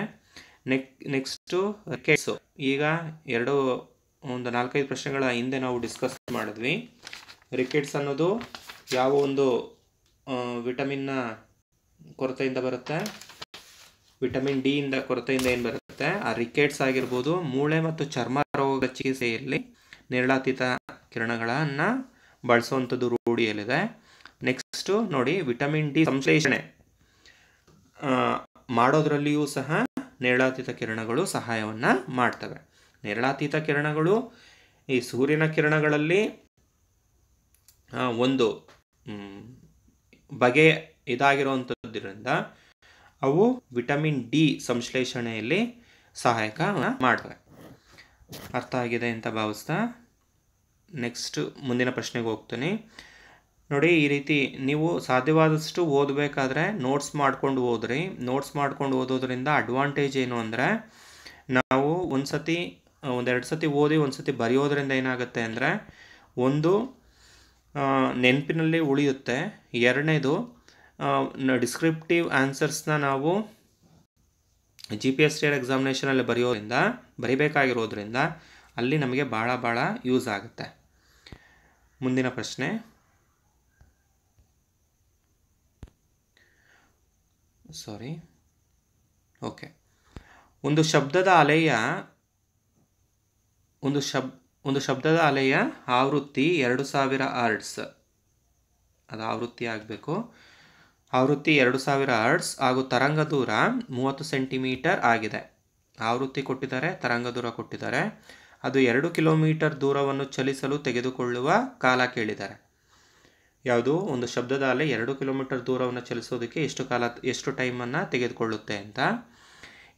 ನೆಕ್ ನೆಕ್ಸ್ಟು ಕೆಟ್ಸು ಈಗ ಎರಡು ಒಂದು ನಾಲ್ಕೈದು ಪ್ರಶ್ನೆಗಳ ಹಿಂದೆ ನಾವು ಡಿಸ್ಕಸ್ ಮಾಡಿದ್ವಿ ರಿಕೆಟ್ಸ್ ಅನ್ನೋದು ಯಾವ ಒಂದು ವಿಟಮಿನ್ನ ಕೊರತೆಯಿಂದ ಬರುತ್ತೆ ವಿಟಮಿನ್ ಡಿ ಇಂದ ಕೊರತೆಯಿಂದ ಏನು ಬರುತ್ತೆ ಆ ರಿಕೆಟ್ಸ್ ಆಗಿರ್ಬೋದು ಮೂಳೆ ಮತ್ತು ಚರ್ಮ ರೋಗದ ಚಿಕಿತ್ಸೆಯಲ್ಲಿ ನಿರ್ಲಾತೀತ ಕಿರಣಗಳನ್ನು ಬಳಸುವಂಥದ್ದು ರೂಢಿಯಲ್ಲಿದೆ ನೆಕ್ಸ್ಟು ನೋಡಿ ವಿಟಮಿನ್ ಡಿ ಸಂಶ್ಲೇಷಣೆ ಮಾಡೋದ್ರಲ್ಲಿಯೂ ಸಹ ನೇರಳಾತೀತ ಕಿರಣಗಳು ಸಹಾಯವನ್ನು ಮಾಡ್ತವೆ ನೇರಳಾತೀತ ಕಿರಣಗಳು ಈ ಸೂರ್ಯನ ಕಿರಣಗಳಲ್ಲಿ ಒಂದು ಬಗೆ ಇದಾಗಿರುವಂಥದ್ದರಿಂದ ಅವು ವಿಟಮಿನ್ ಡಿ ಸಂಶ್ಲೇಷಣೆಯಲ್ಲಿ ಸಹಾಯಕ ಮಾಡ್ತವೆ ಅರ್ಥ ಆಗಿದೆ ಅಂತ ಭಾವಿಸ್ತಾ ನೆಕ್ಸ್ಟ್ ಮುಂದಿನ ಪ್ರಶ್ನೆಗೆ ಹೋಗ್ತೀನಿ ನೋಡಿ ಈ ರೀತಿ ನೀವು ಸಾಧ್ಯವಾದಷ್ಟು ಓದಬೇಕಾದ್ರೆ ನೋಟ್ಸ್ ಮಾಡ್ಕೊಂಡು ಓದ್ರಿ ನೋಟ್ಸ್ ಮಾಡ್ಕೊಂಡು ಓದೋದ್ರಿಂದ ಅಡ್ವಾಂಟೇಜ್ ಏನು ಅಂದರೆ ನಾವು ಒಂದು ಸತಿ ಒಂದೆರಡು ಸತಿ ಓದಿ ಒಂದು ಸತಿ ಬರೆಯೋದ್ರಿಂದ ಏನಾಗುತ್ತೆ ಅಂದರೆ ಒಂದು ನೆನಪಿನಲ್ಲಿ ಉಳಿಯುತ್ತೆ ಎರಡನೇದು ಡಿಸ್ಕ್ರಿಪ್ಟಿವ್ ಆನ್ಸರ್ಸ್ನ ನಾವು ಜಿ ಪಿ ಎಸ್ ಟಿ ಎಕ್ಸಾಮಿನೇಷನಲ್ಲಿ ಬರೆಯೋದ್ರಿಂದ ಬರಿಬೇಕಾಗಿರೋದ್ರಿಂದ ಅಲ್ಲಿ ನಮಗೆ ಭಾಳ ಭಾಳ ಯೂಸ್ ಆಗುತ್ತೆ ಮುಂದಿನ ಪ್ರಶ್ನೆ ಸಾರಿ ಓಕೆ ಒಂದು ಶಬ್ದದ ಅಲೆಯ ಒಂದು ಶಬ್ ಒಂದು ಶಬ್ದದ ಅಲೆಯ ಆವೃತ್ತಿ ಎರಡು ಸಾವಿರ ಆರ್ಟ್ಸ್ ಅದು ಆವೃತ್ತಿ ಆಗಬೇಕು ಆವೃತ್ತಿ ಎರಡು ಸಾವಿರ ಆರ್ಟ್ಸ್ ಹಾಗೂ ತರಂಗ ದೂರ ಮೂವತ್ತು ಸೆಂಟಿಮೀಟರ್ ಆಗಿದೆ ಆವೃತ್ತಿ ಕೊಟ್ಟಿದ್ದಾರೆ ತರಂಗ ದೂರ ಕೊಟ್ಟಿದ್ದಾರೆ ಅದು ಎರಡು ಕಿಲೋಮೀಟರ್ ದೂರವನ್ನು ಚಲಿಸಲು ತೆಗೆದುಕೊಳ್ಳುವ ಕಾಲ ಕೇಳಿದ್ದಾರೆ ಯಾವುದು ಒಂದು ಶಬ್ದದ ಅಲೆ ಎರಡು ಕಿಲೋಮೀಟರ್ ದೂರವನ್ನು ಚಲಿಸೋದಕ್ಕೆ ಎಷ್ಟು ಕಾಲ ಎಷ್ಟು ಟೈಮನ್ನು ತೆಗೆದುಕೊಳ್ಳುತ್ತೆ ಅಂತ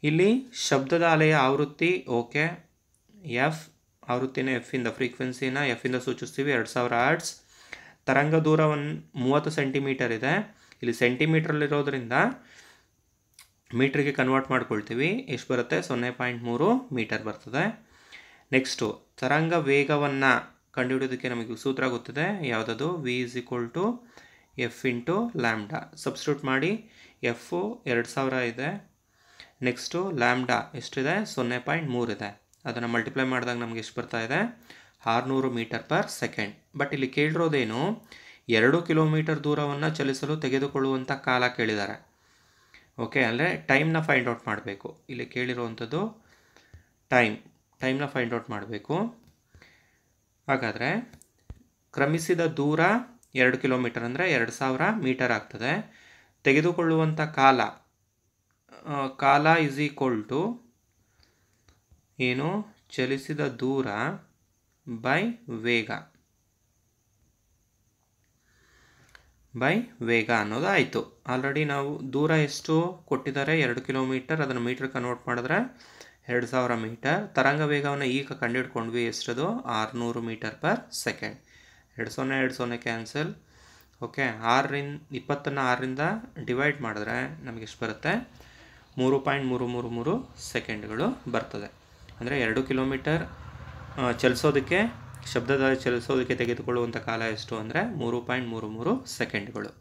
ಇಲ್ಲಿ ಶಬ್ದದ ಅಲೆಯ ಆವೃತ್ತಿ ಓಕೆ ಎಫ್ ಆವೃತ್ತಿನ ಎಫಿಂದ ಫ್ರೀಕ್ವೆನ್ಸಿನ ಎಫಿಂದ ಸೂಚಿಸ್ತೀವಿ ಎರಡು ಸಾವಿರ ಆರ್ಟ್ಸ್ ತರಂಗ ದೂರವನ್ನು ಮೂವತ್ತು ಸೆಂಟಿಮೀಟರ್ ಇದೆ ಇಲ್ಲಿ ಸೆಂಟಿಮೀಟ್ರಲ್ಲಿರೋದ್ರಿಂದ ಮೀಟ್ರಿಗೆ ಕನ್ವರ್ಟ್ ಮಾಡ್ಕೊಳ್ತೀವಿ ಎಷ್ಟು ಬರುತ್ತೆ ಸೊನ್ನೆ ಪಾಯಿಂಟ್ ಮೂರು ಮೀಟರ್ ಬರ್ತದೆ ನೆಕ್ಸ್ಟು ತರಂಗ ವೇಗವನ್ನು ಕಂಡುಹಿಡೋದಕ್ಕೆ ನಮಗೆ ಸೂತ್ರ ಗೊತ್ತಿದೆ ಯಾವುದದು V is equal to F into lambda substitute ಮಾಡಿ ಎಫು ಎರಡು ಸಾವಿರ ಇದೆ ನೆಕ್ಸ್ಟು ಲ್ಯಾಮ್ಡಾ ಎಷ್ಟಿದೆ ಸೊನ್ನೆ ಪಾಯಿಂಟ್ ಮೂರಿದೆ ಅದನ್ನು ಮಲ್ಟಿಪ್ಲೈ ಮಾಡಿದಾಗ ನಮಗೆ ಎಷ್ಟು ಬರ್ತಾ ಇದೆ ಆರುನೂರು ಮೀಟರ್ ಪರ್ ಸೆಕೆಂಡ್ ಬಟ್ ಇಲ್ಲಿ ಕೇಳಿರೋದೇನು ಎರಡು ಕಿಲೋಮೀಟರ್ ದೂರವನ್ನು ಚಲಿಸಲು ತೆಗೆದುಕೊಳ್ಳುವಂಥ ಕಾಲ ಕೇಳಿದ್ದಾರೆ ಓಕೆ ಅಂದರೆ ಟೈಮ್ನ ಫೈಂಡ್ ಔಟ್ ಮಾಡಬೇಕು ಇಲ್ಲಿ ಕೇಳಿರುವಂಥದ್ದು ಟೈಮ್ ಟೈಮ್ನ ಫೈಂಡ್ ಔಟ್ ಮಾಡಬೇಕು ಹಾಗಾದರೆ ಕ್ರಮಿಸಿದ ದೂರ ಎರಡು ಕಿಲೋಮೀಟರ್ ಅಂದರೆ ಎರಡು ಸಾವಿರ ಮೀಟರ್ ಆಗ್ತದೆ ತೆಗೆದುಕೊಳ್ಳುವಂಥ ಕಾಲ ಕಾಲ ಇಸ್ ಈಕ್ವಲ್ ಟು ಏನು ಚಲಿಸಿದ ದೂರ ಬೈ ವೇಗ ಬೈ ವೇಗ ಅನ್ನೋದು ಆಯಿತು ಆಲ್ರೆಡಿ ನಾವು ದೂರ ಎಷ್ಟು ಕೊಟ್ಟಿದ್ದಾರೆ ಎರಡು ಕಿಲೋಮೀಟರ್ ಅದನ್ನು ಮೀಟರ್ ಕನ್ವರ್ಟ್ ಮಾಡಿದ್ರೆ ಎರಡು ಸಾವಿರ ಮೀಟರ್ ತರಂಗ ವೇಗವನ್ನು ಈಗ ಕಂಡುಹಿಡ್ಕೊಂಡ್ವಿ ಎಷ್ಟದು ಆರುನೂರು ಮೀಟರ್ ಪರ್ ಸೆಕೆಂಡ್ ಎರಡು ಸೊನ್ನೆ ಎರಡು ಸೊನ್ನೆ ಕ್ಯಾನ್ಸಲ್ ಓಕೆ ಆರರಿಂದ ಇಪ್ಪತ್ತನ್ನು ಆರರಿಂದ ಡಿವೈಡ್ ಮಾಡಿದ್ರೆ ನಮಗೆ ಎಷ್ಟು ಬರುತ್ತೆ ಮೂರು ಪಾಯಿಂಟ್ ಮೂರು ಮೂರು ಮೂರು ಸೆಕೆಂಡ್ಗಳು ಬರ್ತದೆ ಅಂದರೆ ಎರಡು ಕಿಲೋಮೀಟರ್ ಚಲಿಸೋದಕ್ಕೆ ಶಬ್ದದ ಚಲಿಸೋದಕ್ಕೆ ತೆಗೆದುಕೊಳ್ಳುವಂಥ ಕಾಲ ಎಷ್ಟು ಅಂದರೆ ಮೂರು ಪಾಯಿಂಟ್ ಮೂರು ಮೂರು ಸೆಕೆಂಡ್ಗಳು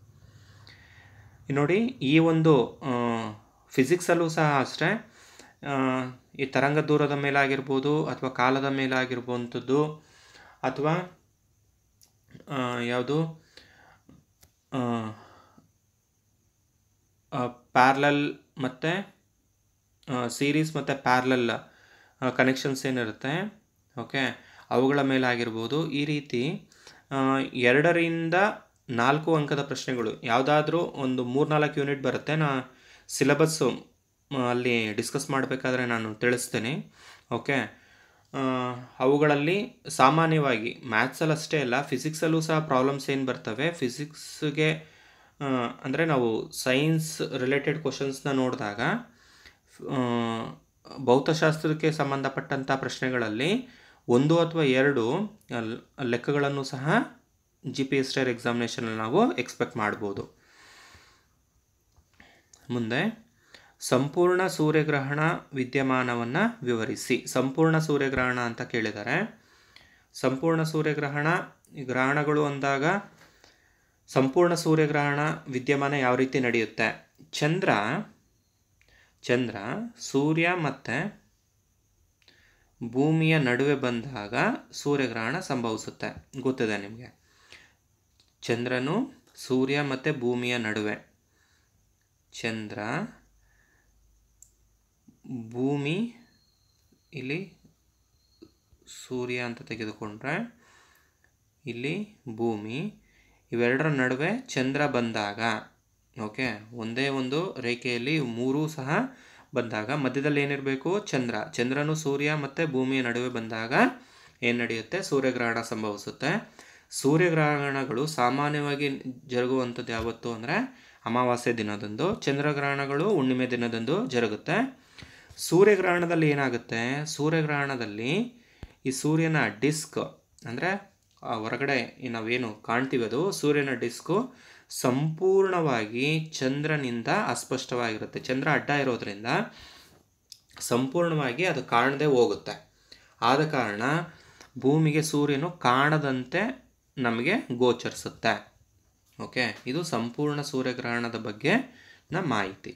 ನೋಡಿ ಈ ಒಂದು ಫಿಸಿಕ್ಸಲ್ಲೂ ಸಹ ಅಷ್ಟೇ ಈ ತರಂಗ ದೂರದ ಮೇಲಾಗಿರ್ಬೋದು ಅಥವಾ ಕಾಲದ ಆಗಿರ್ಬೋಂಥದ್ದು ಅಥವಾ ಯಾವುದು ಪ್ಯಾರ್ಲಲ್ ಮತ್ತು ಸೀರೀಸ್ ಮತ್ತು ಪ್ಯಾರ್ಲಲ್ ಕನೆಕ್ಷನ್ಸ್ ಏನಿರುತ್ತೆ ಓಕೆ ಅವುಗಳ ಮೇಲಾಗಿರ್ಬೋದು ಈ ರೀತಿ ಎರಡರಿಂದ ನಾಲ್ಕು ಅಂಕದ ಪ್ರಶ್ನೆಗಳು ಯಾವುದಾದ್ರೂ ಒಂದು ಮೂರ್ನಾಲ್ಕು ಯೂನಿಟ್ ಬರುತ್ತೆ ನಾ ಸಿಲೆಬಸ್ಸು ಅಲ್ಲಿ ಡಿಸ್ಕಸ್ ಮಾಡಬೇಕಾದ್ರೆ ನಾನು ತಿಳಿಸ್ತೇನೆ ಓಕೆ ಅವುಗಳಲ್ಲಿ ಸಾಮಾನ್ಯವಾಗಿ ಮ್ಯಾಥ್ಸಲ್ಲಿ ಅಷ್ಟೇ ಅಲ್ಲ ಫಿಸಿಕ್ಸಲ್ಲೂ ಸಹ ಪ್ರಾಬ್ಲಮ್ಸ್ ಏನು ಬರ್ತವೆ ಫಿಸಿಕ್ಸ್ಗೆ ಅಂದರೆ ನಾವು ಸೈನ್ಸ್ ರಿಲೇಟೆಡ್ ಕ್ವಶನ್ಸ್ನ ನೋಡಿದಾಗ ಭೌತಶಾಸ್ತ್ರಕ್ಕೆ ಸಂಬಂಧಪಟ್ಟಂಥ ಪ್ರಶ್ನೆಗಳಲ್ಲಿ ಒಂದು ಅಥವಾ ಎರಡು ಲೆಕ್ಕಗಳನ್ನು ಸಹ ಜಿ ಪಿ ಎಸ್ ಟೈರ್ ಎಕ್ಸಾಮಿನೇಷನಲ್ಲಿ ನಾವು ಎಕ್ಸ್ಪೆಕ್ಟ್ ಮಾಡ್ಬೋದು ಮುಂದೆ ಸಂಪೂರ್ಣ ಸೂರ್ಯಗ್ರಹಣ ವಿದ್ಯಮಾನವನ್ನು ವಿವರಿಸಿ ಸಂಪೂರ್ಣ ಸೂರ್ಯಗ್ರಹಣ ಅಂತ ಕೇಳಿದರೆ ಸಂಪೂರ್ಣ ಸೂರ್ಯಗ್ರಹಣ ಗ್ರಹಣಗಳು ಅಂದಾಗ ಸಂಪೂರ್ಣ ಸೂರ್ಯಗ್ರಹಣ ವಿದ್ಯಮಾನ ಯಾವ ರೀತಿ ನಡೆಯುತ್ತೆ ಚಂದ್ರ ಚಂದ್ರ ಸೂರ್ಯ ಮತ್ತು ಭೂಮಿಯ ನಡುವೆ ಬಂದಾಗ ಸೂರ್ಯಗ್ರಹಣ ಸಂಭವಿಸುತ್ತೆ ಗೊತ್ತಿದೆ ನಿಮಗೆ ಚಂದ್ರನು ಸೂರ್ಯ ಮತ್ತು ಭೂಮಿಯ ನಡುವೆ ಚಂದ್ರ ಭೂಮಿ ಇಲ್ಲಿ ಸೂರ್ಯ ಅಂತ ತೆಗೆದುಕೊಂಡ್ರೆ ಇಲ್ಲಿ ಭೂಮಿ ಇವೆರಡರ ನಡುವೆ ಚಂದ್ರ ಬಂದಾಗ ಓಕೆ ಒಂದೇ ಒಂದು ರೇಖೆಯಲ್ಲಿ ಮೂರೂ ಸಹ ಬಂದಾಗ ಮಧ್ಯದಲ್ಲಿ ಏನಿರಬೇಕು ಚಂದ್ರ ಚಂದ್ರನು ಸೂರ್ಯ ಮತ್ತು ಭೂಮಿಯ ನಡುವೆ ಬಂದಾಗ ಏನು ನಡೆಯುತ್ತೆ ಸೂರ್ಯಗ್ರಹಣ ಸಂಭವಿಸುತ್ತೆ ಸೂರ್ಯಗ್ರಹಣಗಳು ಸಾಮಾನ್ಯವಾಗಿ ಜರುಗುವಂಥದ್ದು ಯಾವತ್ತು ಅಂದರೆ ಅಮಾವಾಸ್ಯೆ ದಿನದಂದು ಚಂದ್ರಗ್ರಹಣಗಳು ಹುಣ್ಣಿಮೆ ದಿನದಂದು ಜರುಗುತ್ತೆ ಸೂರ್ಯಗ್ರಹಣದಲ್ಲಿ ಏನಾಗುತ್ತೆ ಸೂರ್ಯಗ್ರಹಣದಲ್ಲಿ ಈ ಸೂರ್ಯನ ಡಿಸ್ಕ್ ಅಂದರೆ ಹೊರಗಡೆ ನಾವೇನು ಕಾಣ್ತೀವಿ ಅದು ಸೂರ್ಯನ ಡಿಸ್ಕು ಸಂಪೂರ್ಣವಾಗಿ ಚಂದ್ರನಿಂದ ಅಸ್ಪಷ್ಟವಾಗಿರುತ್ತೆ ಚಂದ್ರ ಅಡ್ಡ ಇರೋದ್ರಿಂದ ಸಂಪೂರ್ಣವಾಗಿ ಅದು ಕಾಣದೇ ಹೋಗುತ್ತೆ ಆದ ಕಾರಣ ಭೂಮಿಗೆ ಸೂರ್ಯನು ಕಾಣದಂತೆ ನಮಗೆ ಗೋಚರಿಸುತ್ತೆ ಓಕೆ ಇದು ಸಂಪೂರ್ಣ ಸೂರ್ಯಗ್ರಹಣದ ಬಗ್ಗೆ ಮಾಹಿತಿ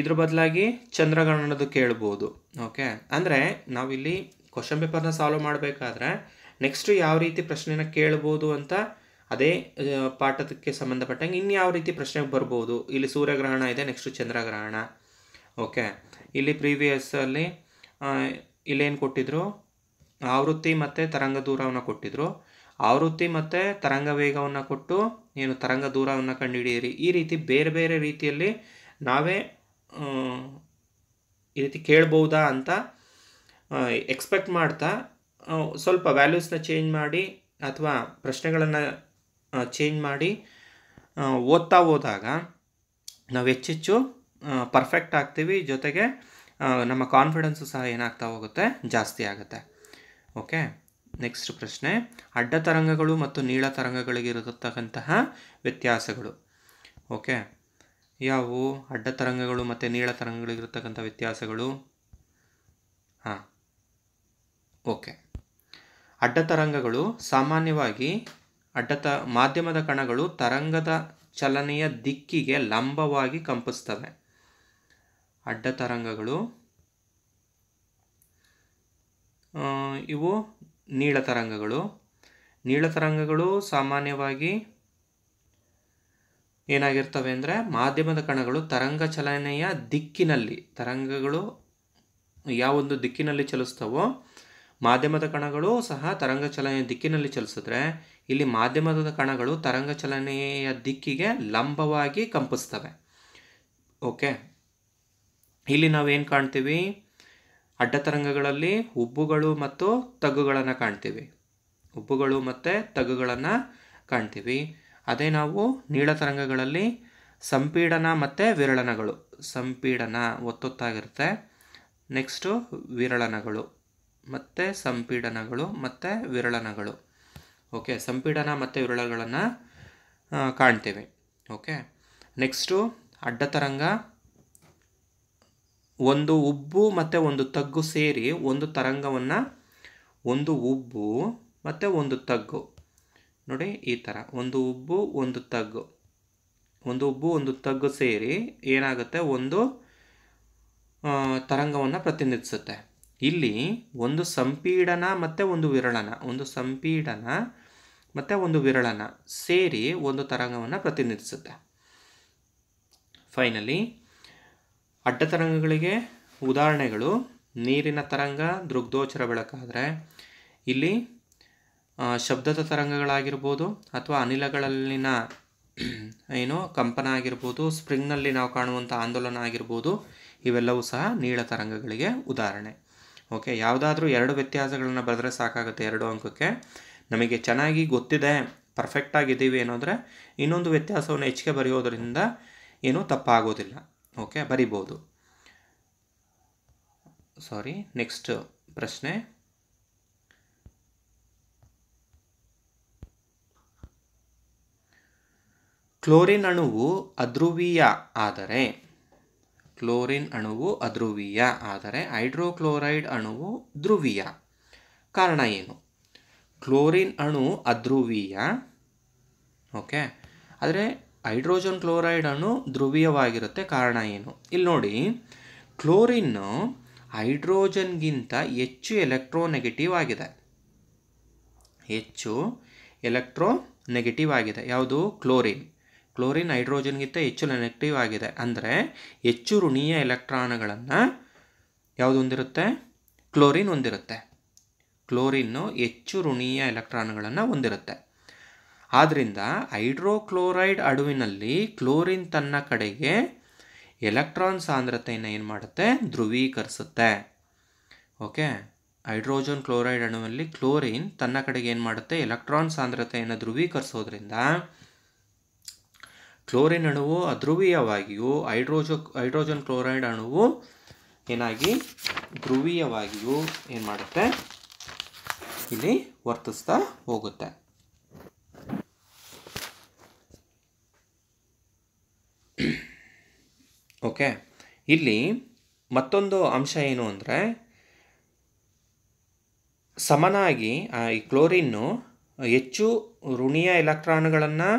ಇದ್ರ ಬದಲಾಗಿ ಚಂದ್ರಗ್ರಹಣದ್ದು ಕೇಳ್ಬೋದು ಓಕೆ ಅಂದರೆ ನಾವಿಲ್ಲಿ ಕ್ವಶನ್ ಪೇಪರ್ನ ಸಾಲ್ವ್ ಮಾಡಬೇಕಾದ್ರೆ ನೆಕ್ಸ್ಟ್ ಯಾವ ರೀತಿ ಪ್ರಶ್ನೆನ ಕೇಳ್ಬೋದು ಅಂತ ಅದೇ ಪಾಠಕ್ಕೆ ಸಂಬಂಧಪಟ್ಟಂಗೆ ಇನ್ಯಾವ ರೀತಿ ಪ್ರಶ್ನೆಗೆ ಬರ್ಬೋದು ಇಲ್ಲಿ ಸೂರ್ಯಗ್ರಹಣ ಇದೆ ನೆಕ್ಸ್ಟ್ ಚಂದ್ರಗ್ರಹಣ ಓಕೆ ಇಲ್ಲಿ ಪ್ರೀವಿಯಸ್ಸಲ್ಲಿ ಇಲ್ಲೇನು ಕೊಟ್ಟಿದ್ರು ಆವೃತ್ತಿ ಮತ್ತು ತರಂಗ ದೂರವನ್ನು ಕೊಟ್ಟಿದ್ರು ಆವೃತ್ತಿ ಮತ್ತು ತರಂಗ ವೇಗವನ್ನು ಕೊಟ್ಟು ಏನು ತರಂಗ ದೂರವನ್ನು ಕಂಡುಹಿಡಿಯಿರಿ ಈ ರೀತಿ ಬೇರೆ ಬೇರೆ ರೀತಿಯಲ್ಲಿ ನಾವೇ ಈ ರೀತಿ ಕೇಳ್ಬೋದಾ ಅಂತ ಎಕ್ಸ್ಪೆಕ್ಟ್ ಮಾಡ್ತಾ ಸ್ವಲ್ಪ ವ್ಯಾಲ್ಯೂಸ್ನ ಚೇಂಜ್ ಮಾಡಿ ಅಥವಾ ಪ್ರಶ್ನೆಗಳನ್ನು ಚೇಂಜ್ ಮಾಡಿ ಓದ್ತಾ ಹೋದಾಗ ನಾವು ಹೆಚ್ಚೆಚ್ಚು ಪರ್ಫೆಕ್ಟ್ ಆಗ್ತೀವಿ ಜೊತೆಗೆ ನಮ್ಮ ಕಾನ್ಫಿಡೆನ್ಸು ಸಹ ಏನಾಗ್ತಾ ಹೋಗುತ್ತೆ ಜಾಸ್ತಿ ಆಗುತ್ತೆ ಓಕೆ ನೆಕ್ಸ್ಟ್ ಪ್ರಶ್ನೆ ಅಡ್ಡ ತರಂಗಗಳು ಮತ್ತು ನೀಳ ತರಂಗಗಳಿಗಿರತಕ್ಕಂತಹ ವ್ಯತ್ಯಾಸಗಳು ಓಕೆ ಯಾವುವು ಅಡ್ಡ ತರಂಗಗಳು ಮತ್ತು ನೀಳ ತರಂಗಗಳಿಗಿರ್ತಕ್ಕಂಥ ವ್ಯತ್ಯಾಸಗಳು ಹಾಂ ಓಕೆ ಅಡ್ಡ ತರಂಗಗಳು ಸಾಮಾನ್ಯವಾಗಿ ಅಡ್ಡ ತ ಮಾಧ್ಯಮದ ಕಣಗಳು ತರಂಗದ ಚಲನೆಯ ದಿಕ್ಕಿಗೆ ಲಂಬವಾಗಿ ಕಂಪಿಸ್ತವೆ ಅಡ್ಡ ತರಂಗಗಳು ಇವು ನೀಳ ತರಂಗಗಳು ನೀಳ ತರಂಗಗಳು ಸಾಮಾನ್ಯವಾಗಿ ಏನಾಗಿರ್ತವೆ ಅಂದರೆ ಮಾಧ್ಯಮದ ಕಣಗಳು ತರಂಗ ಚಲನೆಯ ದಿಕ್ಕಿನಲ್ಲಿ ತರಂಗಗಳು ಯಾವೊಂದು ದಿಕ್ಕಿನಲ್ಲಿ ಚಲಿಸ್ತವೋ ಮಾಧ್ಯಮದ ಕಣಗಳು ಸಹ ತರಂಗ ಚಲನೆಯ ದಿಕ್ಕಿನಲ್ಲಿ ಚಲಿಸಿದ್ರೆ ಇಲ್ಲಿ ಮಾಧ್ಯಮದ ಕಣಗಳು ತರಂಗ ಚಲನೆಯ ದಿಕ್ಕಿಗೆ ಲಂಬವಾಗಿ ಕಂಪಿಸ್ತವೆ ಓಕೆ ಇಲ್ಲಿ ನಾವೇನು ಕಾಣ್ತೀವಿ ಅಡ್ಡ ತರಂಗಗಳಲ್ಲಿ ಉಬ್ಬುಗಳು ಮತ್ತು ತಗ್ಗುಗಳನ್ನು ಕಾಣ್ತೀವಿ ಉಬ್ಬುಗಳು ಮತ್ತು ತಗ್ಗುಗಳನ್ನು ಕಾಣ್ತೀವಿ ಅದೇ ನಾವು ತರಂಗಗಳಲ್ಲಿ ಸಂಪೀಡನ ಮತ್ತು ವಿರಳನಗಳು ಸಂಪೀಡನ ಒತ್ತೊತ್ತಾಗಿರುತ್ತೆ ನೆಕ್ಸ್ಟು ವಿರಳನಗಳು ಮತ್ತು ಸಂಪೀಡನಗಳು ಮತ್ತು ವಿರಳನಗಳು ಓಕೆ ಸಂಪೀಡನ ಮತ್ತು ವಿರಳಗಳನ್ನು ಕಾಣ್ತೀವಿ ಓಕೆ ನೆಕ್ಸ್ಟು ತರಂಗ ಒಂದು ಉಬ್ಬು ಮತ್ತು ಒಂದು ತಗ್ಗು ಸೇರಿ ಒಂದು ತರಂಗವನ್ನು ಒಂದು ಉಬ್ಬು ಮತ್ತು ಒಂದು ತಗ್ಗು ನೋಡಿ ಈ ಥರ ಒಂದು ಉಬ್ಬು ಒಂದು ತಗ್ಗು ಒಂದು ಉಬ್ಬು ಒಂದು ತಗ್ಗು ಸೇರಿ ಏನಾಗುತ್ತೆ ಒಂದು ತರಂಗವನ್ನು ಪ್ರತಿನಿಧಿಸುತ್ತೆ ಇಲ್ಲಿ ಒಂದು ಸಂಪೀಡನ ಮತ್ತು ಒಂದು ವಿರಳನ ಒಂದು ಸಂಪೀಡನ ಮತ್ತು ಒಂದು ವಿರಳನ ಸೇರಿ ಒಂದು ತರಂಗವನ್ನು ಪ್ರತಿನಿಧಿಸುತ್ತೆ ಫೈನಲಿ ಅಡ್ಡ ತರಂಗಗಳಿಗೆ ಉದಾಹರಣೆಗಳು ನೀರಿನ ತರಂಗ ದೃಗ್ಧೋಚರ ಬೆಳಕಾದರೆ ಇಲ್ಲಿ ಶಬ್ದದ ತರಂಗಗಳಾಗಿರ್ಬೋದು ಅಥವಾ ಅನಿಲಗಳಲ್ಲಿನ ಏನು ಕಂಪನ ಆಗಿರ್ಬೋದು ಸ್ಪ್ರಿಂಗ್ನಲ್ಲಿ ನಾವು ಕಾಣುವಂಥ ಆಂದೋಲನ ಆಗಿರ್ಬೋದು ಇವೆಲ್ಲವೂ ಸಹ ನೀಳ ತರಂಗಗಳಿಗೆ ಉದಾಹರಣೆ ಓಕೆ ಯಾವುದಾದ್ರೂ ಎರಡು ವ್ಯತ್ಯಾಸಗಳನ್ನು ಬರೆದ್ರೆ ಸಾಕಾಗುತ್ತೆ ಎರಡು ಅಂಕಕ್ಕೆ ನಮಗೆ ಚೆನ್ನಾಗಿ ಗೊತ್ತಿದೆ ಪರ್ಫೆಕ್ಟಾಗಿದ್ದೀವಿ ಏನಂದರೆ ಇನ್ನೊಂದು ವ್ಯತ್ಯಾಸವನ್ನು ಹೆಚ್ಚಿಗೆ ಬರೆಯೋದರಿಂದ ಏನೂ ತಪ್ಪಾಗೋದಿಲ್ಲ ಓಕೆ ಬರಿಬೋದು ಸಾರಿ ನೆಕ್ಸ್ಟ್ ಪ್ರಶ್ನೆ ಕ್ಲೋರಿನ್ ಅಣುವು ಅಧ್ರುವೀಯ ಆದರೆ ಕ್ಲೋರಿನ್ ಅಣುವು ಅಧ್ರುವೀಯ ಆದರೆ ಹೈಡ್ರೋಕ್ಲೋರೈಡ್ ಅಣುವು ಧ್ರುವೀಯ ಕಾರಣ ಏನು ಕ್ಲೋರಿನ್ ಅಣು ಅಧ್ರುವೀಯ ಓಕೆ ಆದರೆ ಹೈಡ್ರೋಜನ್ ಕ್ಲೋರೈಡ್ ಅಣು ಧ್ರುವೀಯವಾಗಿರುತ್ತೆ ಕಾರಣ ಏನು ಇಲ್ಲಿ ನೋಡಿ ಕ್ಲೋರಿನ್ನು ಹೈಡ್ರೋಜನ್ಗಿಂತ ಹೆಚ್ಚು ಎಲೆಕ್ಟ್ರೋನೆಗೆಟಿವ್ ಆಗಿದೆ ಹೆಚ್ಚು ಎಲೆಕ್ಟ್ರೋ ನೆಗೆಟಿವ್ ಆಗಿದೆ ಯಾವುದು ಕ್ಲೋರಿನ್ ಕ್ಲೋರಿನ್ ಹೈಡ್ರೋಜನ್ಗಿಂತ ಹೆಚ್ಚು ನೆನೆಕ್ಟಿವ್ ಆಗಿದೆ ಅಂದರೆ ಹೆಚ್ಚು ಋಣೀಯ ಎಲೆಕ್ಟ್ರಾನ್ಗಳನ್ನು ಯಾವುದು ಹೊಂದಿರುತ್ತೆ ಕ್ಲೋರಿನ್ ಹೊಂದಿರುತ್ತೆ ಕ್ಲೋರಿನ್ನು ಹೆಚ್ಚು ಋಣೀಯ ಎಲೆಕ್ಟ್ರಾನ್ಗಳನ್ನು ಹೊಂದಿರುತ್ತೆ ಆದ್ದರಿಂದ ಹೈಡ್ರೋಕ್ಲೋರೈಡ್ ಅಡುವಿನಲ್ಲಿ ಕ್ಲೋರಿನ್ ತನ್ನ ಕಡೆಗೆ ಎಲೆಕ್ಟ್ರಾನ್ ಸಾಂದ್ರತೆಯನ್ನು ಏನು ಮಾಡುತ್ತೆ ಧ್ರುವೀಕರಿಸುತ್ತೆ ಓಕೆ ಹೈಡ್ರೋಜನ್ ಕ್ಲೋರೈಡ್ ಅಣುವಲ್ಲಿ ಕ್ಲೋರಿನ್ ತನ್ನ ಕಡೆಗೆ ಏನು ಮಾಡುತ್ತೆ ಎಲೆಕ್ಟ್ರಾನ್ ಸಾಂದ್ರತೆಯನ್ನು ಧ್ರುವೀಕರಿಸೋದ್ರಿಂದ ಕ್ಲೋರಿನ್ ಅಣುವು ಅಧ್ರುವೀಯವಾಗಿಯೂ ಹೈಡ್ರೋಜೋ ಹೈಡ್ರೋಜನ್ ಕ್ಲೋರೈಡ್ ಅಣುವು ಏನಾಗಿ ಧ್ರುವೀಯವಾಗಿಯೂ ಏನು ಮಾಡುತ್ತೆ ಇಲ್ಲಿ ವರ್ತಿಸ್ತಾ ಹೋಗುತ್ತೆ ಓಕೆ ಇಲ್ಲಿ ಮತ್ತೊಂದು ಅಂಶ ಏನು ಅಂದರೆ ಸಮನಾಗಿ ಈ ಕ್ಲೋರಿನ್ನು ಹೆಚ್ಚು ಋಣೀಯ ಎಲೆಕ್ಟ್ರಾನ್ಗಳನ್ನು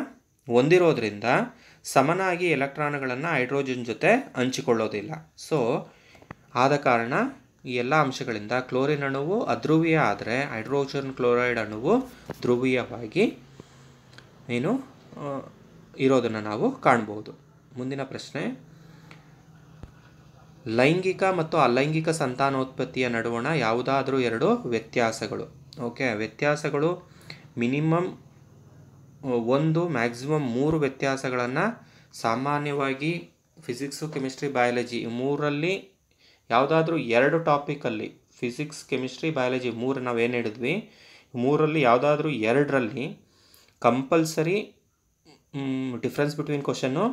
ಹೊಂದಿರೋದ್ರಿಂದ ಸಮನಾಗಿ ಎಲೆಕ್ಟ್ರಾನ್ಗಳನ್ನು ಹೈಡ್ರೋಜನ್ ಜೊತೆ ಹಂಚಿಕೊಳ್ಳೋದಿಲ್ಲ ಸೊ ಆದ ಕಾರಣ ಈ ಎಲ್ಲ ಅಂಶಗಳಿಂದ ಕ್ಲೋರಿನ್ ಅಣುವು ಅಧ್ರುವೀಯ ಆದರೆ ಹೈಡ್ರೋಜನ್ ಕ್ಲೋರೈಡ್ ಅಣುವು ಧ್ರುವೀಯವಾಗಿ ಏನು ಇರೋದನ್ನು ನಾವು ಕಾಣ್ಬೋದು ಮುಂದಿನ ಪ್ರಶ್ನೆ ಲೈಂಗಿಕ ಮತ್ತು ಅಲೈಂಗಿಕ ಸಂತಾನೋತ್ಪತ್ತಿಯ ನಡುವಣ ಯಾವುದಾದರೂ ಎರಡು ವ್ಯತ್ಯಾಸಗಳು ಓಕೆ ವ್ಯತ್ಯಾಸಗಳು ಮಿನಿಮಮ್ ಒಂದು ಮ್ಯಾಕ್ಸಿಮಮ್ ಮೂರು ವ್ಯತ್ಯಾಸಗಳನ್ನು ಸಾಮಾನ್ಯವಾಗಿ ಫಿಸಿಕ್ಸು ಕೆಮಿಸ್ಟ್ರಿ ಬಯಾಲಜಿ ಮೂರರಲ್ಲಿ ಯಾವುದಾದ್ರೂ ಎರಡು ಟಾಪಿಕಲ್ಲಿ ಫಿಸಿಕ್ಸ್ ಕೆಮಿಸ್ಟ್ರಿ ಬಯಾಲಜಿ ಮೂರು ನಾವು ಏನು ಹೇಳಿದ್ವಿ ಮೂರರಲ್ಲಿ ಯಾವುದಾದ್ರೂ ಎರಡರಲ್ಲಿ ಕಂಪಲ್ಸರಿ ಡಿಫ್ರೆನ್ಸ್ ಬಿಟ್ವೀನ್ ಕ್ವಶನ್ನು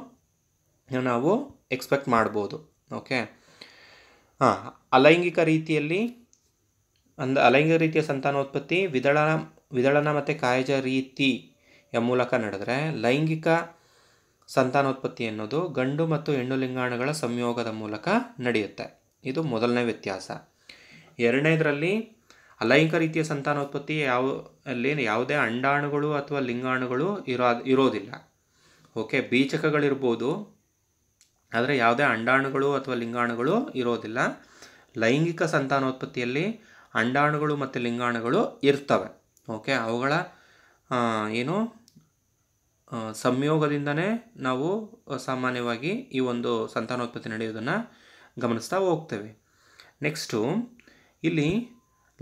ನಾವು ಎಕ್ಸ್ಪೆಕ್ಟ್ ಮಾಡ್ಬೋದು ಓಕೆ ಹಾಂ ಅಲೈಂಗಿಕ ರೀತಿಯಲ್ಲಿ ಅಂದ ಅಲೈಂಗಿಕ ರೀತಿಯ ಸಂತಾನೋತ್ಪತ್ತಿ ವಿದಳನ ವಿದಳನ ಮತ್ತು ಕಾಯಜ ರೀತಿ ಮೂಲಕ ನಡೆದರೆ ಲೈಂಗಿಕ ಸಂತಾನೋತ್ಪತ್ತಿ ಅನ್ನೋದು ಗಂಡು ಮತ್ತು ಹೆಣ್ಣು ಲಿಂಗಾಣುಗಳ ಸಂಯೋಗದ ಮೂಲಕ ನಡೆಯುತ್ತೆ ಇದು ಮೊದಲನೇ ವ್ಯತ್ಯಾಸ ಎರಡನೇದರಲ್ಲಿ ಅಲೈಂಗಿಕ ರೀತಿಯ ಸಂತಾನೋತ್ಪತ್ತಿ ಯಾವ ಅಲ್ಲಿ ಯಾವುದೇ ಅಂಡಾಣುಗಳು ಅಥವಾ ಲಿಂಗಾಣುಗಳು ಇರೋ ಇರೋದಿಲ್ಲ ಓಕೆ ಬೀಚಕಗಳಿರ್ಬೋದು ಆದರೆ ಯಾವುದೇ ಅಂಡಾಣುಗಳು ಅಥವಾ ಲಿಂಗಾಣುಗಳು ಇರೋದಿಲ್ಲ ಲೈಂಗಿಕ ಸಂತಾನೋತ್ಪತ್ತಿಯಲ್ಲಿ ಅಂಡಾಣುಗಳು ಮತ್ತು ಲಿಂಗಾಣುಗಳು ಇರ್ತವೆ ಓಕೆ ಅವುಗಳ ಏನು ಸಂಯೋಗದಿಂದನೇ ನಾವು ಸಾಮಾನ್ಯವಾಗಿ ಈ ಒಂದು ಸಂತಾನೋತ್ಪತ್ತಿ ನಡೆಯೋದನ್ನು ಗಮನಿಸ್ತಾ ಹೋಗ್ತೇವೆ ನೆಕ್ಸ್ಟು ಇಲ್ಲಿ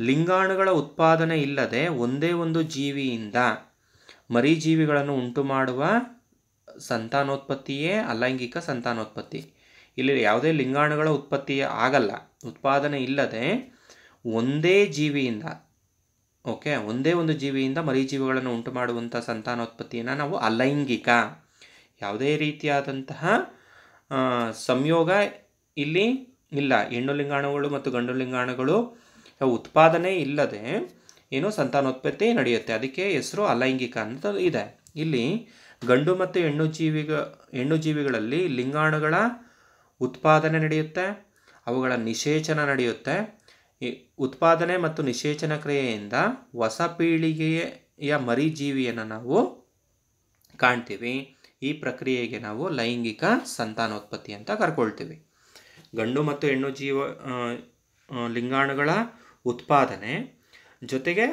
ಲಿಂಗಾಣುಗಳ ಉತ್ಪಾದನೆ ಇಲ್ಲದೆ ಒಂದೇ ಒಂದು ಜೀವಿಯಿಂದ ಜೀವಿಗಳನ್ನು ಉಂಟು ಮಾಡುವ ಸಂತಾನೋತ್ಪತ್ತಿಯೇ ಅಲೈಂಗಿಕ ಸಂತಾನೋತ್ಪತ್ತಿ ಇಲ್ಲಿ ಯಾವುದೇ ಲಿಂಗಾಣುಗಳ ಉತ್ಪತ್ತಿ ಆಗಲ್ಲ ಉತ್ಪಾದನೆ ಇಲ್ಲದೆ ಒಂದೇ ಜೀವಿಯಿಂದ ಓಕೆ ಒಂದೇ ಒಂದು ಜೀವಿಯಿಂದ ಮರಿ ಜೀವಿಗಳನ್ನು ಉಂಟು ಮಾಡುವಂಥ ಸಂತಾನೋತ್ಪತ್ತಿಯನ್ನು ನಾವು ಅಲೈಂಗಿಕ ಯಾವುದೇ ರೀತಿಯಾದಂತಹ ಸಂಯೋಗ ಇಲ್ಲಿ ಇಲ್ಲ ಹೆಣ್ಣು ಲಿಂಗಾಣುಗಳು ಮತ್ತು ಗಂಡು ಲಿಂಗಾಣುಗಳು ಉತ್ಪಾದನೆ ಇಲ್ಲದೆ ಏನು ಸಂತಾನೋತ್ಪತ್ತಿ ನಡೆಯುತ್ತೆ ಅದಕ್ಕೆ ಹೆಸರು ಅಲೈಂಗಿಕ ಅಂತ ಇದೆ ಇಲ್ಲಿ ಗಂಡು ಮತ್ತು ಹೆಣ್ಣು ಜೀವಿಗ ಹೆಣ್ಣು ಜೀವಿಗಳಲ್ಲಿ ಲಿಂಗಾಣುಗಳ ಉತ್ಪಾದನೆ ನಡೆಯುತ್ತೆ ಅವುಗಳ ನಿಷೇಚನ ನಡೆಯುತ್ತೆ ಉತ್ಪಾದನೆ ಮತ್ತು ನಿಷೇಚನ ಕ್ರಿಯೆಯಿಂದ ಹೊಸ ಪೀಳಿಗೆಯ ಮರಿಜೀವಿಯನ್ನು ನಾವು ಕಾಣ್ತೀವಿ ಈ ಪ್ರಕ್ರಿಯೆಗೆ ನಾವು ಲೈಂಗಿಕ ಸಂತಾನೋತ್ಪತ್ತಿ ಅಂತ ಕರ್ಕೊಳ್ತೀವಿ ಗಂಡು ಮತ್ತು ಹೆಣ್ಣು ಜೀವ ಲಿಂಗಾಣುಗಳ ಉತ್ಪಾದನೆ ಜೊತೆಗೆ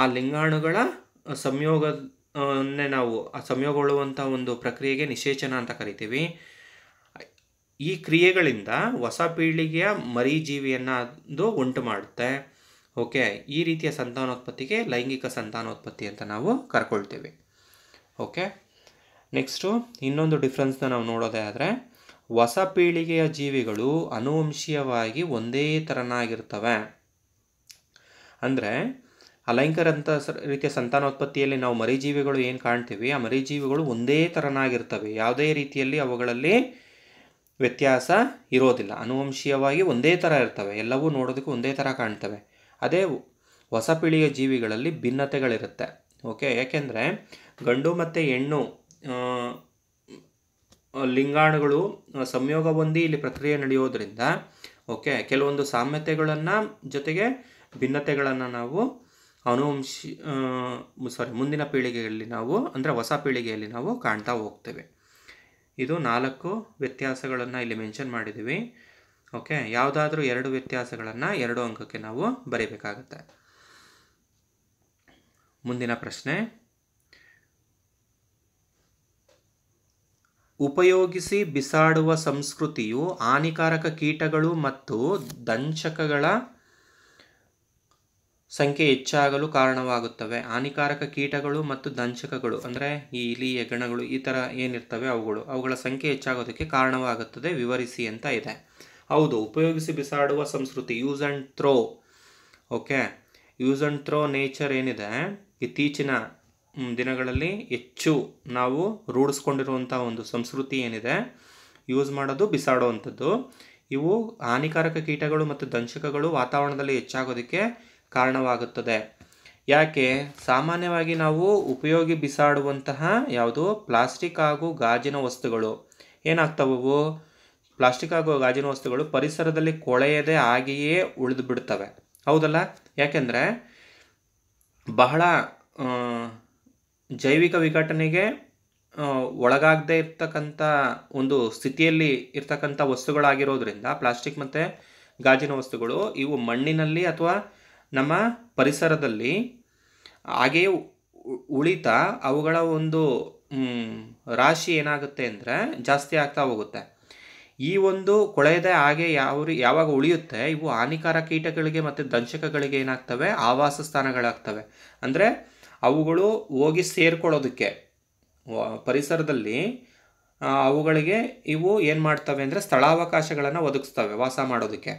ಆ ಲಿಂಗಾಣುಗಳ ಸಂಯೋಗನ್ನೇ ನಾವು ಆ ಸಂಯೋಗಗೊಳ್ಳುವಂಥ ಒಂದು ಪ್ರಕ್ರಿಯೆಗೆ ನಿಷೇಚನ ಅಂತ ಕರಿತೀವಿ ಈ ಕ್ರಿಯೆಗಳಿಂದ ಹೊಸ ಪೀಳಿಗೆಯ ಜೀವಿಯನ್ನು ಅದು ಉಂಟು ಮಾಡುತ್ತೆ ಓಕೆ ಈ ರೀತಿಯ ಸಂತಾನೋತ್ಪತ್ತಿಗೆ ಲೈಂಗಿಕ ಸಂತಾನೋತ್ಪತ್ತಿ ಅಂತ ನಾವು ಕರ್ಕೊಳ್ತೀವಿ ಓಕೆ ನೆಕ್ಸ್ಟು ಇನ್ನೊಂದು ಡಿಫ್ರೆನ್ಸ್ನ ನಾವು ನೋಡೋದೇ ಆದರೆ ಹೊಸ ಪೀಳಿಗೆಯ ಜೀವಿಗಳು ಅನುವಂಶೀಯವಾಗಿ ಒಂದೇ ಥರನಾಗಿರ್ತವೆ ಅಂದರೆ ಅಂತ ರೀತಿಯ ಸಂತಾನೋತ್ಪತ್ತಿಯಲ್ಲಿ ನಾವು ಮರಿಜೀವಿಗಳು ಏನು ಕಾಣ್ತೀವಿ ಆ ಮರಿಜೀವಿಗಳು ಒಂದೇ ಥರನಾಗಿರ್ತವೆ ಯಾವುದೇ ರೀತಿಯಲ್ಲಿ ಅವುಗಳಲ್ಲಿ ವ್ಯತ್ಯಾಸ ಇರೋದಿಲ್ಲ ಅನುವಂಶೀಯವಾಗಿ ಒಂದೇ ಥರ ಇರ್ತವೆ ಎಲ್ಲವೂ ನೋಡೋದಕ್ಕೂ ಒಂದೇ ಥರ ಕಾಣ್ತವೆ ಅದೇ ಹೊಸ ಪೀಳಿಗೆ ಜೀವಿಗಳಲ್ಲಿ ಭಿನ್ನತೆಗಳಿರುತ್ತೆ ಓಕೆ ಏಕೆಂದರೆ ಗಂಡು ಮತ್ತು ಹೆಣ್ಣು ಲಿಂಗಾಣುಗಳು ಸಂಯೋಗ ಹೊಂದಿ ಇಲ್ಲಿ ಪ್ರಕ್ರಿಯೆ ನಡೆಯೋದ್ರಿಂದ ಓಕೆ ಕೆಲವೊಂದು ಸಾಮ್ಯತೆಗಳನ್ನು ಜೊತೆಗೆ ಭಿನ್ನತೆಗಳನ್ನು ನಾವು ಅನುವಂಶಿ ಸಾರಿ ಮುಂದಿನ ಪೀಳಿಗೆಯಲ್ಲಿ ನಾವು ಅಂದರೆ ಹೊಸ ಪೀಳಿಗೆಯಲ್ಲಿ ನಾವು ಕಾಣ್ತಾ ಹೋಗ್ತೇವೆ ಇದು ನಾಲ್ಕು ವ್ಯತ್ಯಾಸಗಳನ್ನು ಇಲ್ಲಿ ಮೆನ್ಷನ್ ಮಾಡಿದ್ದೀವಿ ಓಕೆ ಯಾವುದಾದ್ರೂ ಎರಡು ವ್ಯತ್ಯಾಸಗಳನ್ನು ಎರಡು ಅಂಕಕ್ಕೆ ನಾವು ಬರೀಬೇಕಾಗತ್ತೆ ಮುಂದಿನ ಪ್ರಶ್ನೆ ಉಪಯೋಗಿಸಿ ಬಿಸಾಡುವ ಸಂಸ್ಕೃತಿಯು ಹಾನಿಕಾರಕ ಕೀಟಗಳು ಮತ್ತು ದಂಶಕಗಳ ಸಂಖ್ಯೆ ಹೆಚ್ಚಾಗಲು ಕಾರಣವಾಗುತ್ತವೆ ಹಾನಿಕಾರಕ ಕೀಟಗಳು ಮತ್ತು ದಂಶಕಗಳು ಅಂದರೆ ಈ ಇಲಿ ಹೆಗ್ಗಣಗಳು ಈ ಥರ ಏನಿರ್ತವೆ ಅವುಗಳು ಅವುಗಳ ಸಂಖ್ಯೆ ಹೆಚ್ಚಾಗೋದಕ್ಕೆ ಕಾರಣವಾಗುತ್ತದೆ ವಿವರಿಸಿ ಅಂತ ಇದೆ ಹೌದು ಉಪಯೋಗಿಸಿ ಬಿಸಾಡುವ ಸಂಸ್ಕೃತಿ use and throw okay use and throw nature ಏನಿದೆ ಇತ್ತೀಚಿನ ದಿನಗಳಲ್ಲಿ ಹೆಚ್ಚು ನಾವು ರೂಢಿಸ್ಕೊಂಡಿರುವಂಥ ಒಂದು ಸಂಸ್ಕೃತಿ ಏನಿದೆ ಯೂಸ್ ಮಾಡೋದು ಬಿಸಾಡುವಂಥದ್ದು ಇವು ಹಾನಿಕಾರಕ ಕೀಟಗಳು ಮತ್ತು ದಂಶಕಗಳು ವಾತಾವರಣದಲ್ಲಿ ಹೆಚ್ಚಾಗೋದಕ್ಕೆ ಕಾರಣವಾಗುತ್ತದೆ ಯಾಕೆ ಸಾಮಾನ್ಯವಾಗಿ ನಾವು ಉಪಯೋಗಿ ಬಿಸಾಡುವಂತಹ ಯಾವುದು ಪ್ಲಾಸ್ಟಿಕ್ ಹಾಗೂ ಗಾಜಿನ ವಸ್ತುಗಳು ಏನಾಗ್ತವವು ಪ್ಲಾಸ್ಟಿಕ್ ಹಾಗೂ ಗಾಜಿನ ವಸ್ತುಗಳು ಪರಿಸರದಲ್ಲಿ ಕೊಳೆಯದೆ ಹಾಗೆಯೇ ಉಳಿದು ಬಿಡ್ತವೆ ಹೌದಲ್ಲ ಯಾಕೆಂದರೆ ಬಹಳ ಜೈವಿಕ ವಿಘಟನೆಗೆ ಒಳಗಾಗದೇ ಇರ್ತಕ್ಕಂಥ ಒಂದು ಸ್ಥಿತಿಯಲ್ಲಿ ಇರ್ತಕ್ಕಂಥ ವಸ್ತುಗಳಾಗಿರೋದ್ರಿಂದ ಪ್ಲಾಸ್ಟಿಕ್ ಮತ್ತು ಗಾಜಿನ ವಸ್ತುಗಳು ಇವು ಮಣ್ಣಿನಲ್ಲಿ ಅಥವಾ ನಮ್ಮ ಪರಿಸರದಲ್ಲಿ ಹಾಗೆಯೇ ಉಳಿತಾ ಅವುಗಳ ಒಂದು ರಾಶಿ ಏನಾಗುತ್ತೆ ಅಂದರೆ ಜಾಸ್ತಿ ಆಗ್ತಾ ಹೋಗುತ್ತೆ ಈ ಒಂದು ಕೊಳೆಯದೆ ಹಾಗೆ ಯಾವ ಯಾವಾಗ ಉಳಿಯುತ್ತೆ ಇವು ಹಾನಿಕಾರ ಕೀಟಗಳಿಗೆ ಮತ್ತು ದಂಶಕಗಳಿಗೆ ಏನಾಗ್ತವೆ ಆವಾಸ ಸ್ಥಾನಗಳಾಗ್ತವೆ ಅಂದರೆ ಅವುಗಳು ಹೋಗಿ ಸೇರ್ಕೊಳ್ಳೋದಕ್ಕೆ ಪರಿಸರದಲ್ಲಿ ಅವುಗಳಿಗೆ ಇವು ಏನು ಮಾಡ್ತವೆ ಅಂದರೆ ಸ್ಥಳಾವಕಾಶಗಳನ್ನು ಒದಗಿಸ್ತವೆ ವಾಸ ಮಾಡೋದಕ್ಕೆ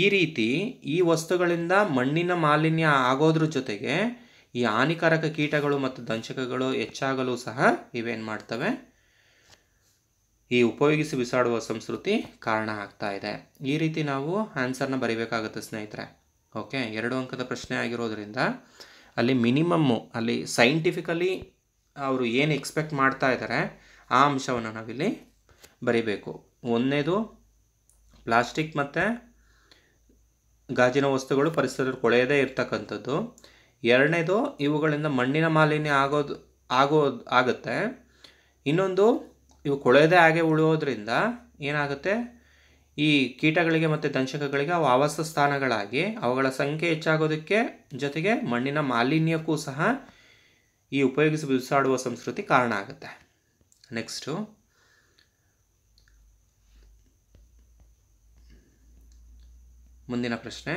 ಈ ರೀತಿ ಈ ವಸ್ತುಗಳಿಂದ ಮಣ್ಣಿನ ಮಾಲಿನ್ಯ ಆಗೋದ್ರ ಜೊತೆಗೆ ಈ ಹಾನಿಕಾರಕ ಕೀಟಗಳು ಮತ್ತು ದಂಶಕಗಳು ಹೆಚ್ಚಾಗಲು ಸಹ ಇವೇನು ಮಾಡ್ತವೆ ಈ ಉಪಯೋಗಿಸಿ ಬಿಸಾಡುವ ಸಂಸ್ಕೃತಿ ಕಾರಣ ಆಗ್ತಾ ಇದೆ ಈ ರೀತಿ ನಾವು ಆನ್ಸರ್ನ ಬರಿಬೇಕಾಗುತ್ತೆ ಸ್ನೇಹಿತರೆ ಓಕೆ ಎರಡು ಅಂಕದ ಪ್ರಶ್ನೆ ಆಗಿರೋದ್ರಿಂದ ಅಲ್ಲಿ ಮಿನಿಮಮ್ಮು ಅಲ್ಲಿ ಸೈಂಟಿಫಿಕಲಿ ಅವರು ಏನು ಎಕ್ಸ್ಪೆಕ್ಟ್ ಮಾಡ್ತಾ ಇದ್ದಾರೆ ಆ ಅಂಶವನ್ನು ನಾವಿಲ್ಲಿ ಬರಿಬೇಕು ಒಂದನೇದು ಪ್ಲಾಸ್ಟಿಕ್ ಮತ್ತು ಗಾಜಿನ ವಸ್ತುಗಳು ಪರಿಸರ ಕೊಳೆಯದೇ ಇರ್ತಕ್ಕಂಥದ್ದು ಎರಡನೇದು ಇವುಗಳಿಂದ ಮಣ್ಣಿನ ಮಾಲಿನ್ಯ ಆಗೋದು ಆಗೋ ಆಗುತ್ತೆ ಇನ್ನೊಂದು ಇವು ಕೊಳೆಯದೇ ಹಾಗೆ ಉಳಿಯೋದ್ರಿಂದ ಏನಾಗುತ್ತೆ ಈ ಕೀಟಗಳಿಗೆ ಮತ್ತು ದಂಶಕಗಳಿಗೆ ಅವು ಆವಾಸ ಸ್ಥಾನಗಳಾಗಿ ಅವುಗಳ ಸಂಖ್ಯೆ ಹೆಚ್ಚಾಗೋದಕ್ಕೆ ಜೊತೆಗೆ ಮಣ್ಣಿನ ಮಾಲಿನ್ಯಕ್ಕೂ ಸಹ ಈ ಉಪಯೋಗಿಸಿ ಬಿಸಾಡುವ ಸಂಸ್ಕೃತಿ ಕಾರಣ ಆಗುತ್ತೆ ನೆಕ್ಸ್ಟು ಮುಂದಿನ ಪ್ರಶ್ನೆ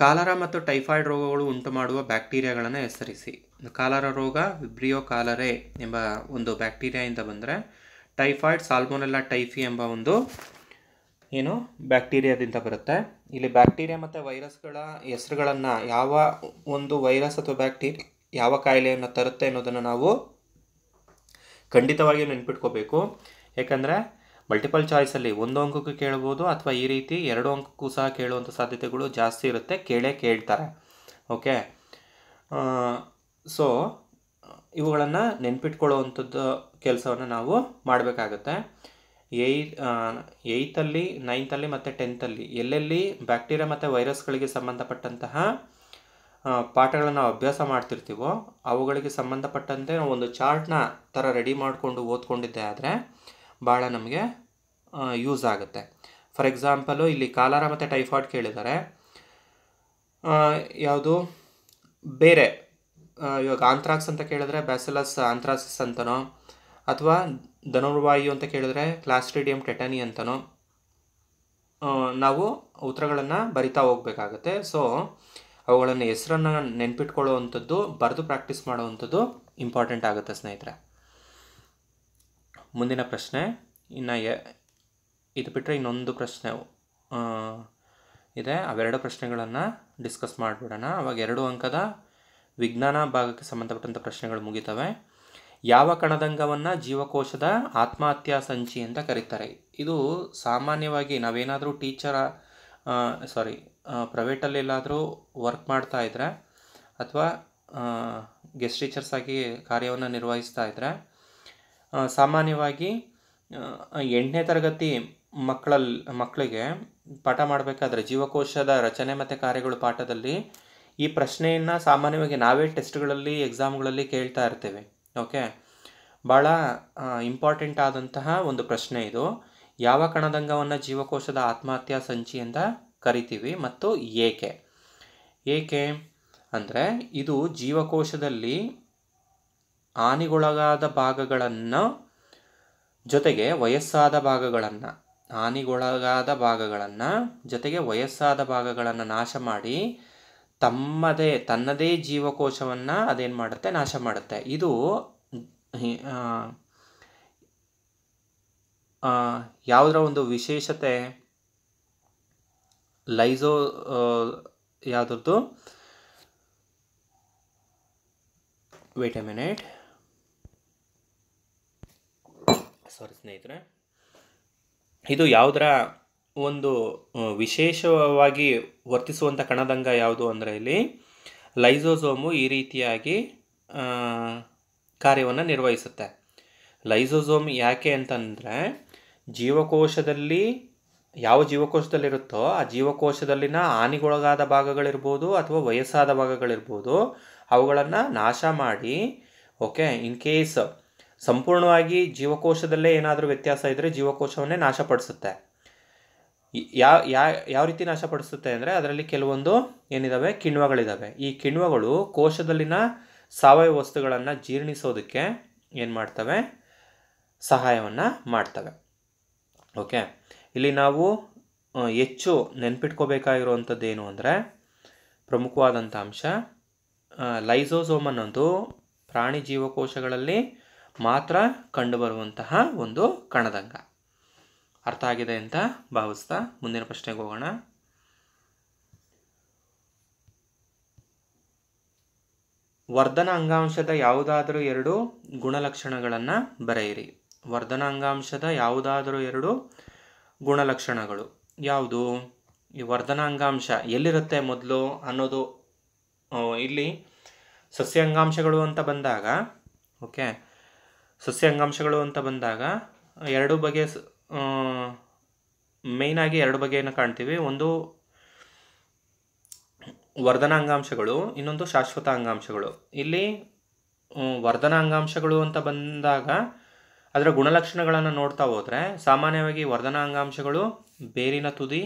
ಕಾಲರ ಮತ್ತು ಟೈಫಾಯ್ಡ್ ರೋಗಗಳು ಉಂಟು ಮಾಡುವ ಬ್ಯಾಕ್ಟೀರಿಯಾಗಳನ್ನು ಹೆಸರಿಸಿ ಕಾಲರ ರೋಗ ವಿಬ್ರಿಯೋ ಕಾಲರೆ ಎಂಬ ಒಂದು ಬ್ಯಾಕ್ಟೀರಿಯಾಯಿಂದ ಬಂದರೆ ಟೈಫಾಯ್ಡ್ ಸಾಲ್ಮೊನೆಲ್ಲ ಟೈಫಿ ಎಂಬ ಒಂದು ಏನು ಬ್ಯಾಕ್ಟೀರಿಯಾದಿಂದ ಬರುತ್ತೆ ಇಲ್ಲಿ ಬ್ಯಾಕ್ಟೀರಿಯಾ ಮತ್ತು ವೈರಸ್ಗಳ ಹೆಸರುಗಳನ್ನು ಯಾವ ಒಂದು ವೈರಸ್ ಅಥವಾ ಬ್ಯಾಕ್ಟೀರಿಯಾ ಯಾವ ಕಾಯಿಲೆಯನ್ನು ತರುತ್ತೆ ಅನ್ನೋದನ್ನು ನಾವು ಖಂಡಿತವಾಗಿಯೂ ನೆನ್ಪಿಟ್ಕೋಬೇಕು ಯಾಕಂದರೆ ಮಲ್ಟಿಪಲ್ ಚಾಯ್ಸಲ್ಲಿ ಒಂದು ಅಂಕಕ್ಕೂ ಕೇಳ್ಬೋದು ಅಥವಾ ಈ ರೀತಿ ಎರಡು ಅಂಕಕ್ಕೂ ಸಹ ಕೇಳುವಂಥ ಸಾಧ್ಯತೆಗಳು ಜಾಸ್ತಿ ಇರುತ್ತೆ ಕೇಳೇ ಕೇಳ್ತಾರೆ ಓಕೆ ಸೊ ಇವುಗಳನ್ನು ನೆನ್ಪಿಟ್ಕೊಳ್ಳೋವಂಥದ್ದು ಕೆಲಸವನ್ನು ನಾವು ಮಾಡಬೇಕಾಗತ್ತೆ ಏಯ್ ಏಯ್ತಲ್ಲಿ ನೈನ್ತಲ್ಲಿ ಮತ್ತು ಟೆಂತಲ್ಲಿ ಎಲ್ಲೆಲ್ಲಿ ಬ್ಯಾಕ್ಟೀರಿಯಾ ಮತ್ತು ವೈರಸ್ಗಳಿಗೆ ಸಂಬಂಧಪಟ್ಟಂತಹ ಪಾಠಗಳನ್ನು ನಾವು ಅಭ್ಯಾಸ ಮಾಡ್ತಿರ್ತೀವೋ ಅವುಗಳಿಗೆ ಸಂಬಂಧಪಟ್ಟಂತೆ ಒಂದು ಚಾರ್ಟ್ನ ಥರ ರೆಡಿ ಮಾಡಿಕೊಂಡು ಓದ್ಕೊಂಡಿದ್ದೆ ಆದರೆ ಭಾಳ ನಮಗೆ ಯೂಸ್ ಆಗುತ್ತೆ ಫಾರ್ ಎಕ್ಸಾಂಪಲು ಇಲ್ಲಿ ಕಾಲಾರ ಮತ್ತು ಟೈಫಾಯ್ಡ್ ಕೇಳಿದ್ದಾರೆ ಯಾವುದು ಬೇರೆ ಇವಾಗ ಆಂಥ್ರಾಕ್ಸ್ ಅಂತ ಕೇಳಿದ್ರೆ ಬ್ಯಾಸಲಸ್ ಆಂಥ್ರಾಸಿಸ್ ಅಂತನೋ ಅಥವಾ ಧನುರ್ವಾಯು ಅಂತ ಕೇಳಿದ್ರೆ ಕ್ಲಾಸ್ಟ್ರಿಡಿಯಂ ಟೆಟನಿ ಅಂತನೋ ನಾವು ಉತ್ತರಗಳನ್ನು ಬರಿತಾ ಹೋಗಬೇಕಾಗತ್ತೆ ಸೊ ಅವುಗಳನ್ನು ಹೆಸರನ್ನು ನೆನ್ಪಿಟ್ಕೊಳ್ಳೋ ಅಂಥದ್ದು ಬರೆದು ಪ್ರಾಕ್ಟೀಸ್ ಮಾಡೋವಂಥದ್ದು ಇಂಪಾರ್ಟೆಂಟ್ ಆಗುತ್ತೆ ಸ್ನೇಹಿತರೆ ಮುಂದಿನ ಪ್ರಶ್ನೆ ಇನ್ನು ಇದು ಬಿಟ್ಟರೆ ಇನ್ನೊಂದು ಪ್ರಶ್ನೆ ಇದೆ ಅವೆರಡು ಪ್ರಶ್ನೆಗಳನ್ನು ಡಿಸ್ಕಸ್ ಮಾಡಿಬಿಡೋಣ ಅವಾಗ ಎರಡು ಅಂಕದ ವಿಜ್ಞಾನ ಭಾಗಕ್ಕೆ ಸಂಬಂಧಪಟ್ಟಂಥ ಪ್ರಶ್ನೆಗಳು ಮುಗಿತವೆ ಯಾವ ಕಣದಂಗವನ್ನು ಜೀವಕೋಶದ ಆತ್ಮಹತ್ಯಾ ಸಂಚಿ ಅಂತ ಕರೀತಾರೆ ಇದು ಸಾಮಾನ್ಯವಾಗಿ ನಾವೇನಾದರೂ ಟೀಚರ ಸಾರಿ ಪ್ರೈವೇಟಲ್ಲಿ ಎಲ್ಲಾದರೂ ವರ್ಕ್ ಮಾಡ್ತಾ ಇದ್ದರೆ ಅಥವಾ ಗೆಸ್ಟ್ ಟೀಚರ್ಸ್ ಆಗಿ ಕಾರ್ಯವನ್ನು ನಿರ್ವಹಿಸ್ತಾ ಇದ್ದರೆ ಸಾಮಾನ್ಯವಾಗಿ ಎಂಟನೇ ತರಗತಿ ಮಕ್ಕಳಲ್ಲಿ ಮಕ್ಕಳಿಗೆ ಪಾಠ ಮಾಡಬೇಕಾದ್ರೆ ಜೀವಕೋಶದ ರಚನೆ ಮತ್ತು ಕಾರ್ಯಗಳು ಪಾಠದಲ್ಲಿ ಈ ಪ್ರಶ್ನೆಯನ್ನು ಸಾಮಾನ್ಯವಾಗಿ ನಾವೇ ಟೆಸ್ಟ್ಗಳಲ್ಲಿ ಎಕ್ಸಾಮ್ಗಳಲ್ಲಿ ಕೇಳ್ತಾ ಇರ್ತೇವೆ ಓಕೆ ಭಾಳ ಇಂಪಾರ್ಟೆಂಟ್ ಆದಂತಹ ಒಂದು ಪ್ರಶ್ನೆ ಇದು ಯಾವ ಕಣದಂಗವನ್ನು ಜೀವಕೋಶದ ಆತ್ಮಹತ್ಯಾ ಸಂಚಿಯಿಂದ ಕರಿತೀವಿ ಮತ್ತು ಏಕೆ ಏಕೆ ಅಂದರೆ ಇದು ಜೀವಕೋಶದಲ್ಲಿ ಹಾನಿಗೊಳಗಾದ ಭಾಗಗಳನ್ನು ಜೊತೆಗೆ ವಯಸ್ಸಾದ ಭಾಗಗಳನ್ನು ಹಾನಿಗೊಳಗಾದ ಭಾಗಗಳನ್ನು ಜೊತೆಗೆ ವಯಸ್ಸಾದ ಭಾಗಗಳನ್ನು ನಾಶ ಮಾಡಿ ತಮ್ಮದೇ ತನ್ನದೇ ಜೀವಕೋಶವನ್ನು ಅದೇನು ಮಾಡುತ್ತೆ ನಾಶ ಮಾಡುತ್ತೆ ಇದು ಯಾವುದರ ಒಂದು ವಿಶೇಷತೆ ಲೈಸೋ ಯಾವುದ್ರದ್ದು ವೆಟಮಿನೇಟ್ ಸಾರಿ ಸ್ನೇಹಿತರೆ ಇದು ಯಾವುದರ ಒಂದು ವಿಶೇಷವಾಗಿ ವರ್ತಿಸುವಂಥ ಕಣದಂಗ ಯಾವುದು ಅಂದರೆ ಇಲ್ಲಿ ಲೈಸೋಸೋಮು ಈ ರೀತಿಯಾಗಿ ಕಾರ್ಯವನ್ನು ನಿರ್ವಹಿಸುತ್ತೆ ಲೈಸೋಸೋಮ್ ಯಾಕೆ ಅಂತಂದರೆ ಜೀವಕೋಶದಲ್ಲಿ ಯಾವ ಜೀವಕೋಶದಲ್ಲಿರುತ್ತೋ ಆ ಜೀವಕೋಶದಲ್ಲಿನ ಹಾನಿಗೊಳಗಾದ ಭಾಗಗಳಿರ್ಬೋದು ಅಥವಾ ವಯಸ್ಸಾದ ಭಾಗಗಳಿರ್ಬೋದು ಅವುಗಳನ್ನು ನಾಶ ಮಾಡಿ ಓಕೆ ಇನ್ ಕೇಸ್ ಸಂಪೂರ್ಣವಾಗಿ ಜೀವಕೋಶದಲ್ಲೇ ಏನಾದರೂ ವ್ಯತ್ಯಾಸ ಇದ್ದರೆ ಜೀವಕೋಶವನ್ನೇ ನಾಶಪಡಿಸುತ್ತೆ ಯಾವ ಯಾ ಯಾವ ರೀತಿ ನಾಶಪಡಿಸುತ್ತೆ ಅಂದರೆ ಅದರಲ್ಲಿ ಕೆಲವೊಂದು ಏನಿದ್ದಾವೆ ಕಿಣ್ವಗಳಿದ್ದಾವೆ ಈ ಕಿಣ್ವಗಳು ಕೋಶದಲ್ಲಿನ ಸಾವಯವ ವಸ್ತುಗಳನ್ನು ಜೀರ್ಣಿಸೋದಕ್ಕೆ ಏನು ಮಾಡ್ತವೆ ಸಹಾಯವನ್ನು ಮಾಡ್ತವೆ ಓಕೆ ಇಲ್ಲಿ ನಾವು ಹೆಚ್ಚು ನೆನ್ಪಿಟ್ಕೋಬೇಕಾಗಿರುವಂಥದ್ದು ಏನು ಅಂದರೆ ಪ್ರಮುಖವಾದಂಥ ಅಂಶ ಲೈಸೋಸೋಮ್ ಅನ್ನೋದು ಪ್ರಾಣಿ ಜೀವಕೋಶಗಳಲ್ಲಿ ಮಾತ್ರ ಕಂಡುಬರುವಂತಹ ಒಂದು ಕಣದಂಗ ಅರ್ಥ ಆಗಿದೆ ಅಂತ ಭಾವಿಸ್ತಾ ಮುಂದಿನ ಪ್ರಶ್ನೆಗೆ ಹೋಗೋಣ ವರ್ಧನ ಅಂಗಾಂಶದ ಯಾವುದಾದರೂ ಎರಡು ಗುಣಲಕ್ಷಣಗಳನ್ನು ಬರೆಯಿರಿ ವರ್ಧನ ಅಂಗಾಂಶದ ಯಾವುದಾದರೂ ಎರಡು ಗುಣಲಕ್ಷಣಗಳು ಯಾವುದು ಈ ವರ್ಧನ ಅಂಗಾಂಶ ಎಲ್ಲಿರುತ್ತೆ ಮೊದಲು ಅನ್ನೋದು ಇಲ್ಲಿ ಸಸ್ಯ ಅಂಗಾಂಶಗಳು ಅಂತ ಬಂದಾಗ ಓಕೆ ಸಸ್ಯ ಅಂಗಾಂಶಗಳು ಅಂತ ಬಂದಾಗ ಎರಡು ಬಗೆಯ ಆಗಿ ಎರಡು ಬಗೆಯನ್ನು ಕಾಣ್ತೀವಿ ಒಂದು ವರ್ಧನ ಅಂಗಾಂಶಗಳು ಇನ್ನೊಂದು ಶಾಶ್ವತ ಅಂಗಾಂಶಗಳು ಇಲ್ಲಿ ವರ್ಧನಾ ಅಂಗಾಂಶಗಳು ಅಂತ ಬಂದಾಗ ಅದರ ಗುಣಲಕ್ಷಣಗಳನ್ನು ನೋಡ್ತಾ ಹೋದರೆ ಸಾಮಾನ್ಯವಾಗಿ ವರ್ಧನಾ ಅಂಗಾಂಶಗಳು ಬೇರಿನ ತುದಿ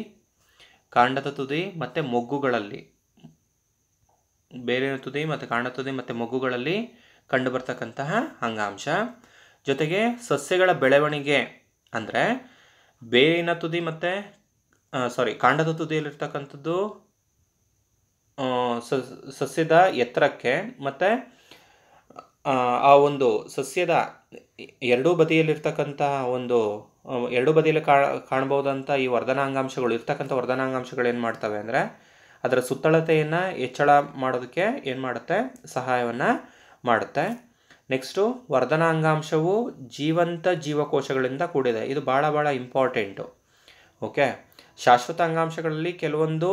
ಕಾಂಡದ ತುದಿ ಮತ್ತು ಮೊಗ್ಗುಗಳಲ್ಲಿ ಬೇರಿನ ತುದಿ ಮತ್ತು ಕಾಂಡದ ತುದಿ ಮತ್ತು ಮೊಗ್ಗುಗಳಲ್ಲಿ ಕಂಡುಬರ್ತಕ್ಕಂತಹ ಅಂಗಾಂಶ ಜೊತೆಗೆ ಸಸ್ಯಗಳ ಬೆಳವಣಿಗೆ ಅಂದರೆ ಬೇರಿನ ತುದಿ ಮತ್ತು ಸಾರಿ ಕಾಂಡದ ತುದಿಯಲ್ಲಿರ್ತಕ್ಕಂಥದ್ದು ಸಸ್ಯದ ಎತ್ತರಕ್ಕೆ ಮತ್ತು ಆ ಒಂದು ಸಸ್ಯದ ಎರಡೂ ಬದಿಯಲ್ಲಿರ್ತಕ್ಕಂಥ ಒಂದು ಎರಡೂ ಬದಿಯಲ್ಲಿ ಕಾಣ ಕಾಣ್ಬೋದಂಥ ಈ ವರ್ಧನಾಂಗಾಂಶಗಳು ಇರ್ತಕ್ಕಂಥ ವರ್ಧನಾಂಗಾಂಶಗಳು ಏನು ಮಾಡ್ತವೆ ಅಂದರೆ ಅದರ ಸುತ್ತಳತೆಯನ್ನು ಹೆಚ್ಚಳ ಮಾಡೋದಕ್ಕೆ ಏನು ಮಾಡುತ್ತೆ ಸಹಾಯವನ್ನು ಮಾಡುತ್ತೆ ನೆಕ್ಸ್ಟು ವರ್ಧನಾಂಗಾಂಶವು ಜೀವಂತ ಜೀವಕೋಶಗಳಿಂದ ಕೂಡಿದೆ ಇದು ಭಾಳ ಭಾಳ ಇಂಪಾರ್ಟೆಂಟು ಓಕೆ ಶಾಶ್ವತ ಅಂಗಾಂಶಗಳಲ್ಲಿ ಕೆಲವೊಂದು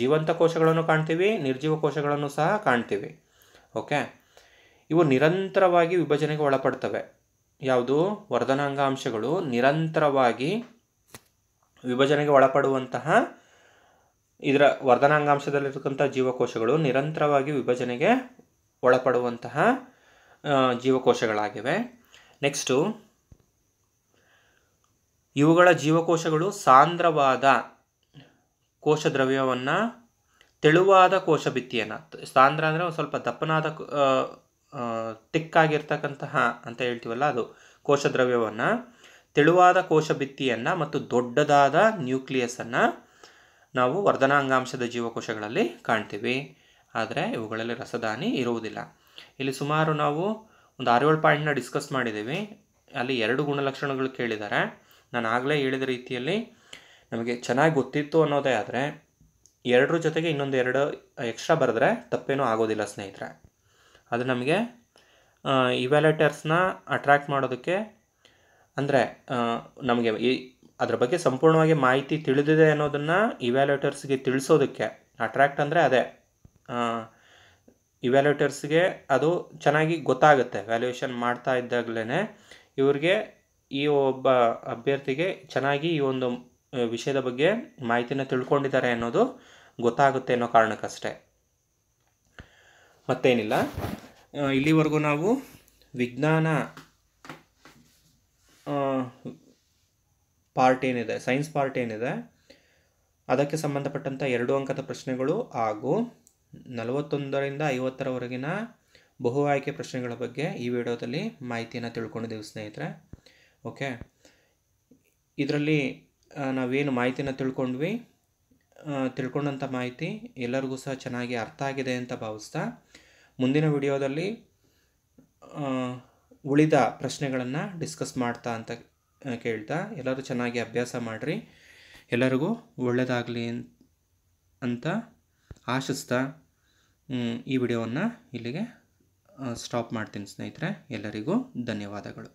ಜೀವಂತ ಕೋಶಗಳನ್ನು ಕಾಣ್ತೀವಿ ನಿರ್ಜೀವ ಕೋಶಗಳನ್ನು ಸಹ ಕಾಣ್ತೀವಿ ಓಕೆ ಇವು ನಿರಂತರವಾಗಿ ವಿಭಜನೆಗೆ ಒಳಪಡ್ತವೆ ಯಾವುದು ವರ್ಧನಾಂಗಾಂಶಗಳು ನಿರಂತರವಾಗಿ ವಿಭಜನೆಗೆ ಒಳಪಡುವಂತಹ ಇದರ ವರ್ಧನಾಂಗಾಂಶದಲ್ಲಿರ್ತಕ್ಕಂಥ ಜೀವಕೋಶಗಳು ನಿರಂತರವಾಗಿ ವಿಭಜನೆಗೆ ಒಳಪಡುವಂತಹ ಜೀವಕೋಶಗಳಾಗಿವೆ ನೆಕ್ಸ್ಟು ಇವುಗಳ ಜೀವಕೋಶಗಳು ಸಾಂದ್ರವಾದ ಕೋಶ ದ್ರವ್ಯವನ್ನು ತೆಳುವಾದ ಕೋಶ ಭಿತ್ತಿಯನ್ನು ಸಾಂದ್ರ ಅಂದರೆ ಒಂದು ಸ್ವಲ್ಪ ದಪ್ಪನಾದ ತಿಕ್ಕಾಗಿರ್ತಕ್ಕಂತಹ ಅಂತ ಹೇಳ್ತೀವಲ್ಲ ಅದು ಕೋಶ ದ್ರವ್ಯವನ್ನು ತೆಳುವಾದ ಕೋಶ ಭಿತ್ತಿಯನ್ನು ಮತ್ತು ದೊಡ್ಡದಾದ ನ್ಯೂಕ್ಲಿಯಸನ್ನು ನಾವು ವರ್ಧನಾಂಗಾಂಶದ ಜೀವಕೋಶಗಳಲ್ಲಿ ಕಾಣ್ತೀವಿ ಆದರೆ ಇವುಗಳಲ್ಲಿ ರಸದಾನಿ ಇರುವುದಿಲ್ಲ ಇಲ್ಲಿ ಸುಮಾರು ನಾವು ಒಂದು ಆರೇಳು ಪಾಯಿಂಟ್ನ ಡಿಸ್ಕಸ್ ಮಾಡಿದ್ದೀವಿ ಅಲ್ಲಿ ಎರಡು ಗುಣಲಕ್ಷಣಗಳು ಕೇಳಿದ್ದಾರೆ ನಾನು ಆಗಲೇ ಹೇಳಿದ ರೀತಿಯಲ್ಲಿ ನಮಗೆ ಚೆನ್ನಾಗಿ ಗೊತ್ತಿತ್ತು ಅನ್ನೋದೇ ಆದರೆ ಎರಡರ ಜೊತೆಗೆ ಇನ್ನೊಂದು ಎರಡು ಎಕ್ಸ್ಟ್ರಾ ಬರೆದ್ರೆ ತಪ್ಪೇನೂ ಆಗೋದಿಲ್ಲ ಸ್ನೇಹಿತರೆ ಅದು ನಮಗೆ ಇವ್ಯಾಲೇಟರ್ಸ್ನ ಅಟ್ರ್ಯಾಕ್ಟ್ ಮಾಡೋದಕ್ಕೆ ಅಂದರೆ ನಮಗೆ ಈ ಅದರ ಬಗ್ಗೆ ಸಂಪೂರ್ಣವಾಗಿ ಮಾಹಿತಿ ತಿಳಿದಿದೆ ಅನ್ನೋದನ್ನು ಇವ್ಯಾಲೇಟರ್ಸ್ಗೆ ತಿಳಿಸೋದಕ್ಕೆ ಅಟ್ರ್ಯಾಕ್ಟ್ ಅಂದರೆ ಅದೇ ಇವ್ಯಾಲ್ಯೂಟರ್ಸ್ಗೆ ಅದು ಚೆನ್ನಾಗಿ ಗೊತ್ತಾಗುತ್ತೆ ವ್ಯಾಲ್ಯೂಯೇಷನ್ ಮಾಡ್ತಾ ಇದ್ದಾಗಲೇ ಇವ್ರಿಗೆ ಈ ಒಬ್ಬ ಅಭ್ಯರ್ಥಿಗೆ ಚೆನ್ನಾಗಿ ಈ ಒಂದು ವಿಷಯದ ಬಗ್ಗೆ ಮಾಹಿತಿನ ತಿಳ್ಕೊಂಡಿದ್ದಾರೆ ಅನ್ನೋದು ಗೊತ್ತಾಗುತ್ತೆ ಅನ್ನೋ ಕಾರಣಕ್ಕಷ್ಟೆ ಮತ್ತೇನಿಲ್ಲ ಇಲ್ಲಿವರೆಗೂ ನಾವು ವಿಜ್ಞಾನ ಪಾರ್ಟ್ ಏನಿದೆ ಸೈನ್ಸ್ ಪಾರ್ಟ್ ಏನಿದೆ ಅದಕ್ಕೆ ಸಂಬಂಧಪಟ್ಟಂಥ ಎರಡು ಅಂಕದ ಪ್ರಶ್ನೆಗಳು ಹಾಗೂ ನಲವತ್ತೊಂದರಿಂದ ಐವತ್ತರವರೆಗಿನ ಬಹು ಆಯ್ಕೆ ಪ್ರಶ್ನೆಗಳ ಬಗ್ಗೆ ಈ ವಿಡಿಯೋದಲ್ಲಿ ಮಾಹಿತಿಯನ್ನು ತಿಳ್ಕೊಂಡಿದ್ದೀವಿ ಸ್ನೇಹಿತರೆ ಓಕೆ ಇದರಲ್ಲಿ ನಾವೇನು ಮಾಹಿತಿನ ತಿಳ್ಕೊಂಡ್ವಿ ತಿಳ್ಕೊಂಡಂಥ ಮಾಹಿತಿ ಎಲ್ಲರಿಗೂ ಸಹ ಚೆನ್ನಾಗಿ ಅರ್ಥ ಆಗಿದೆ ಅಂತ ಭಾವಿಸ್ತಾ ಮುಂದಿನ ವಿಡಿಯೋದಲ್ಲಿ ಉಳಿದ ಪ್ರಶ್ನೆಗಳನ್ನು ಡಿಸ್ಕಸ್ ಮಾಡ್ತಾ ಅಂತ ಕೇಳ್ತಾ ಎಲ್ಲರೂ ಚೆನ್ನಾಗಿ ಅಭ್ಯಾಸ ಮಾಡಿರಿ ಎಲ್ಲರಿಗೂ ಒಳ್ಳೆಯದಾಗಲಿ ಅಂತ ಆಶಿಸ್ತಾ ಈ ವಿಡಿಯೋವನ್ನು ಇಲ್ಲಿಗೆ ಸ್ಟಾಪ್ ಮಾಡ್ತೀನಿ ಸ್ನೇಹಿತರೆ ಎಲ್ಲರಿಗೂ ಧನ್ಯವಾದಗಳು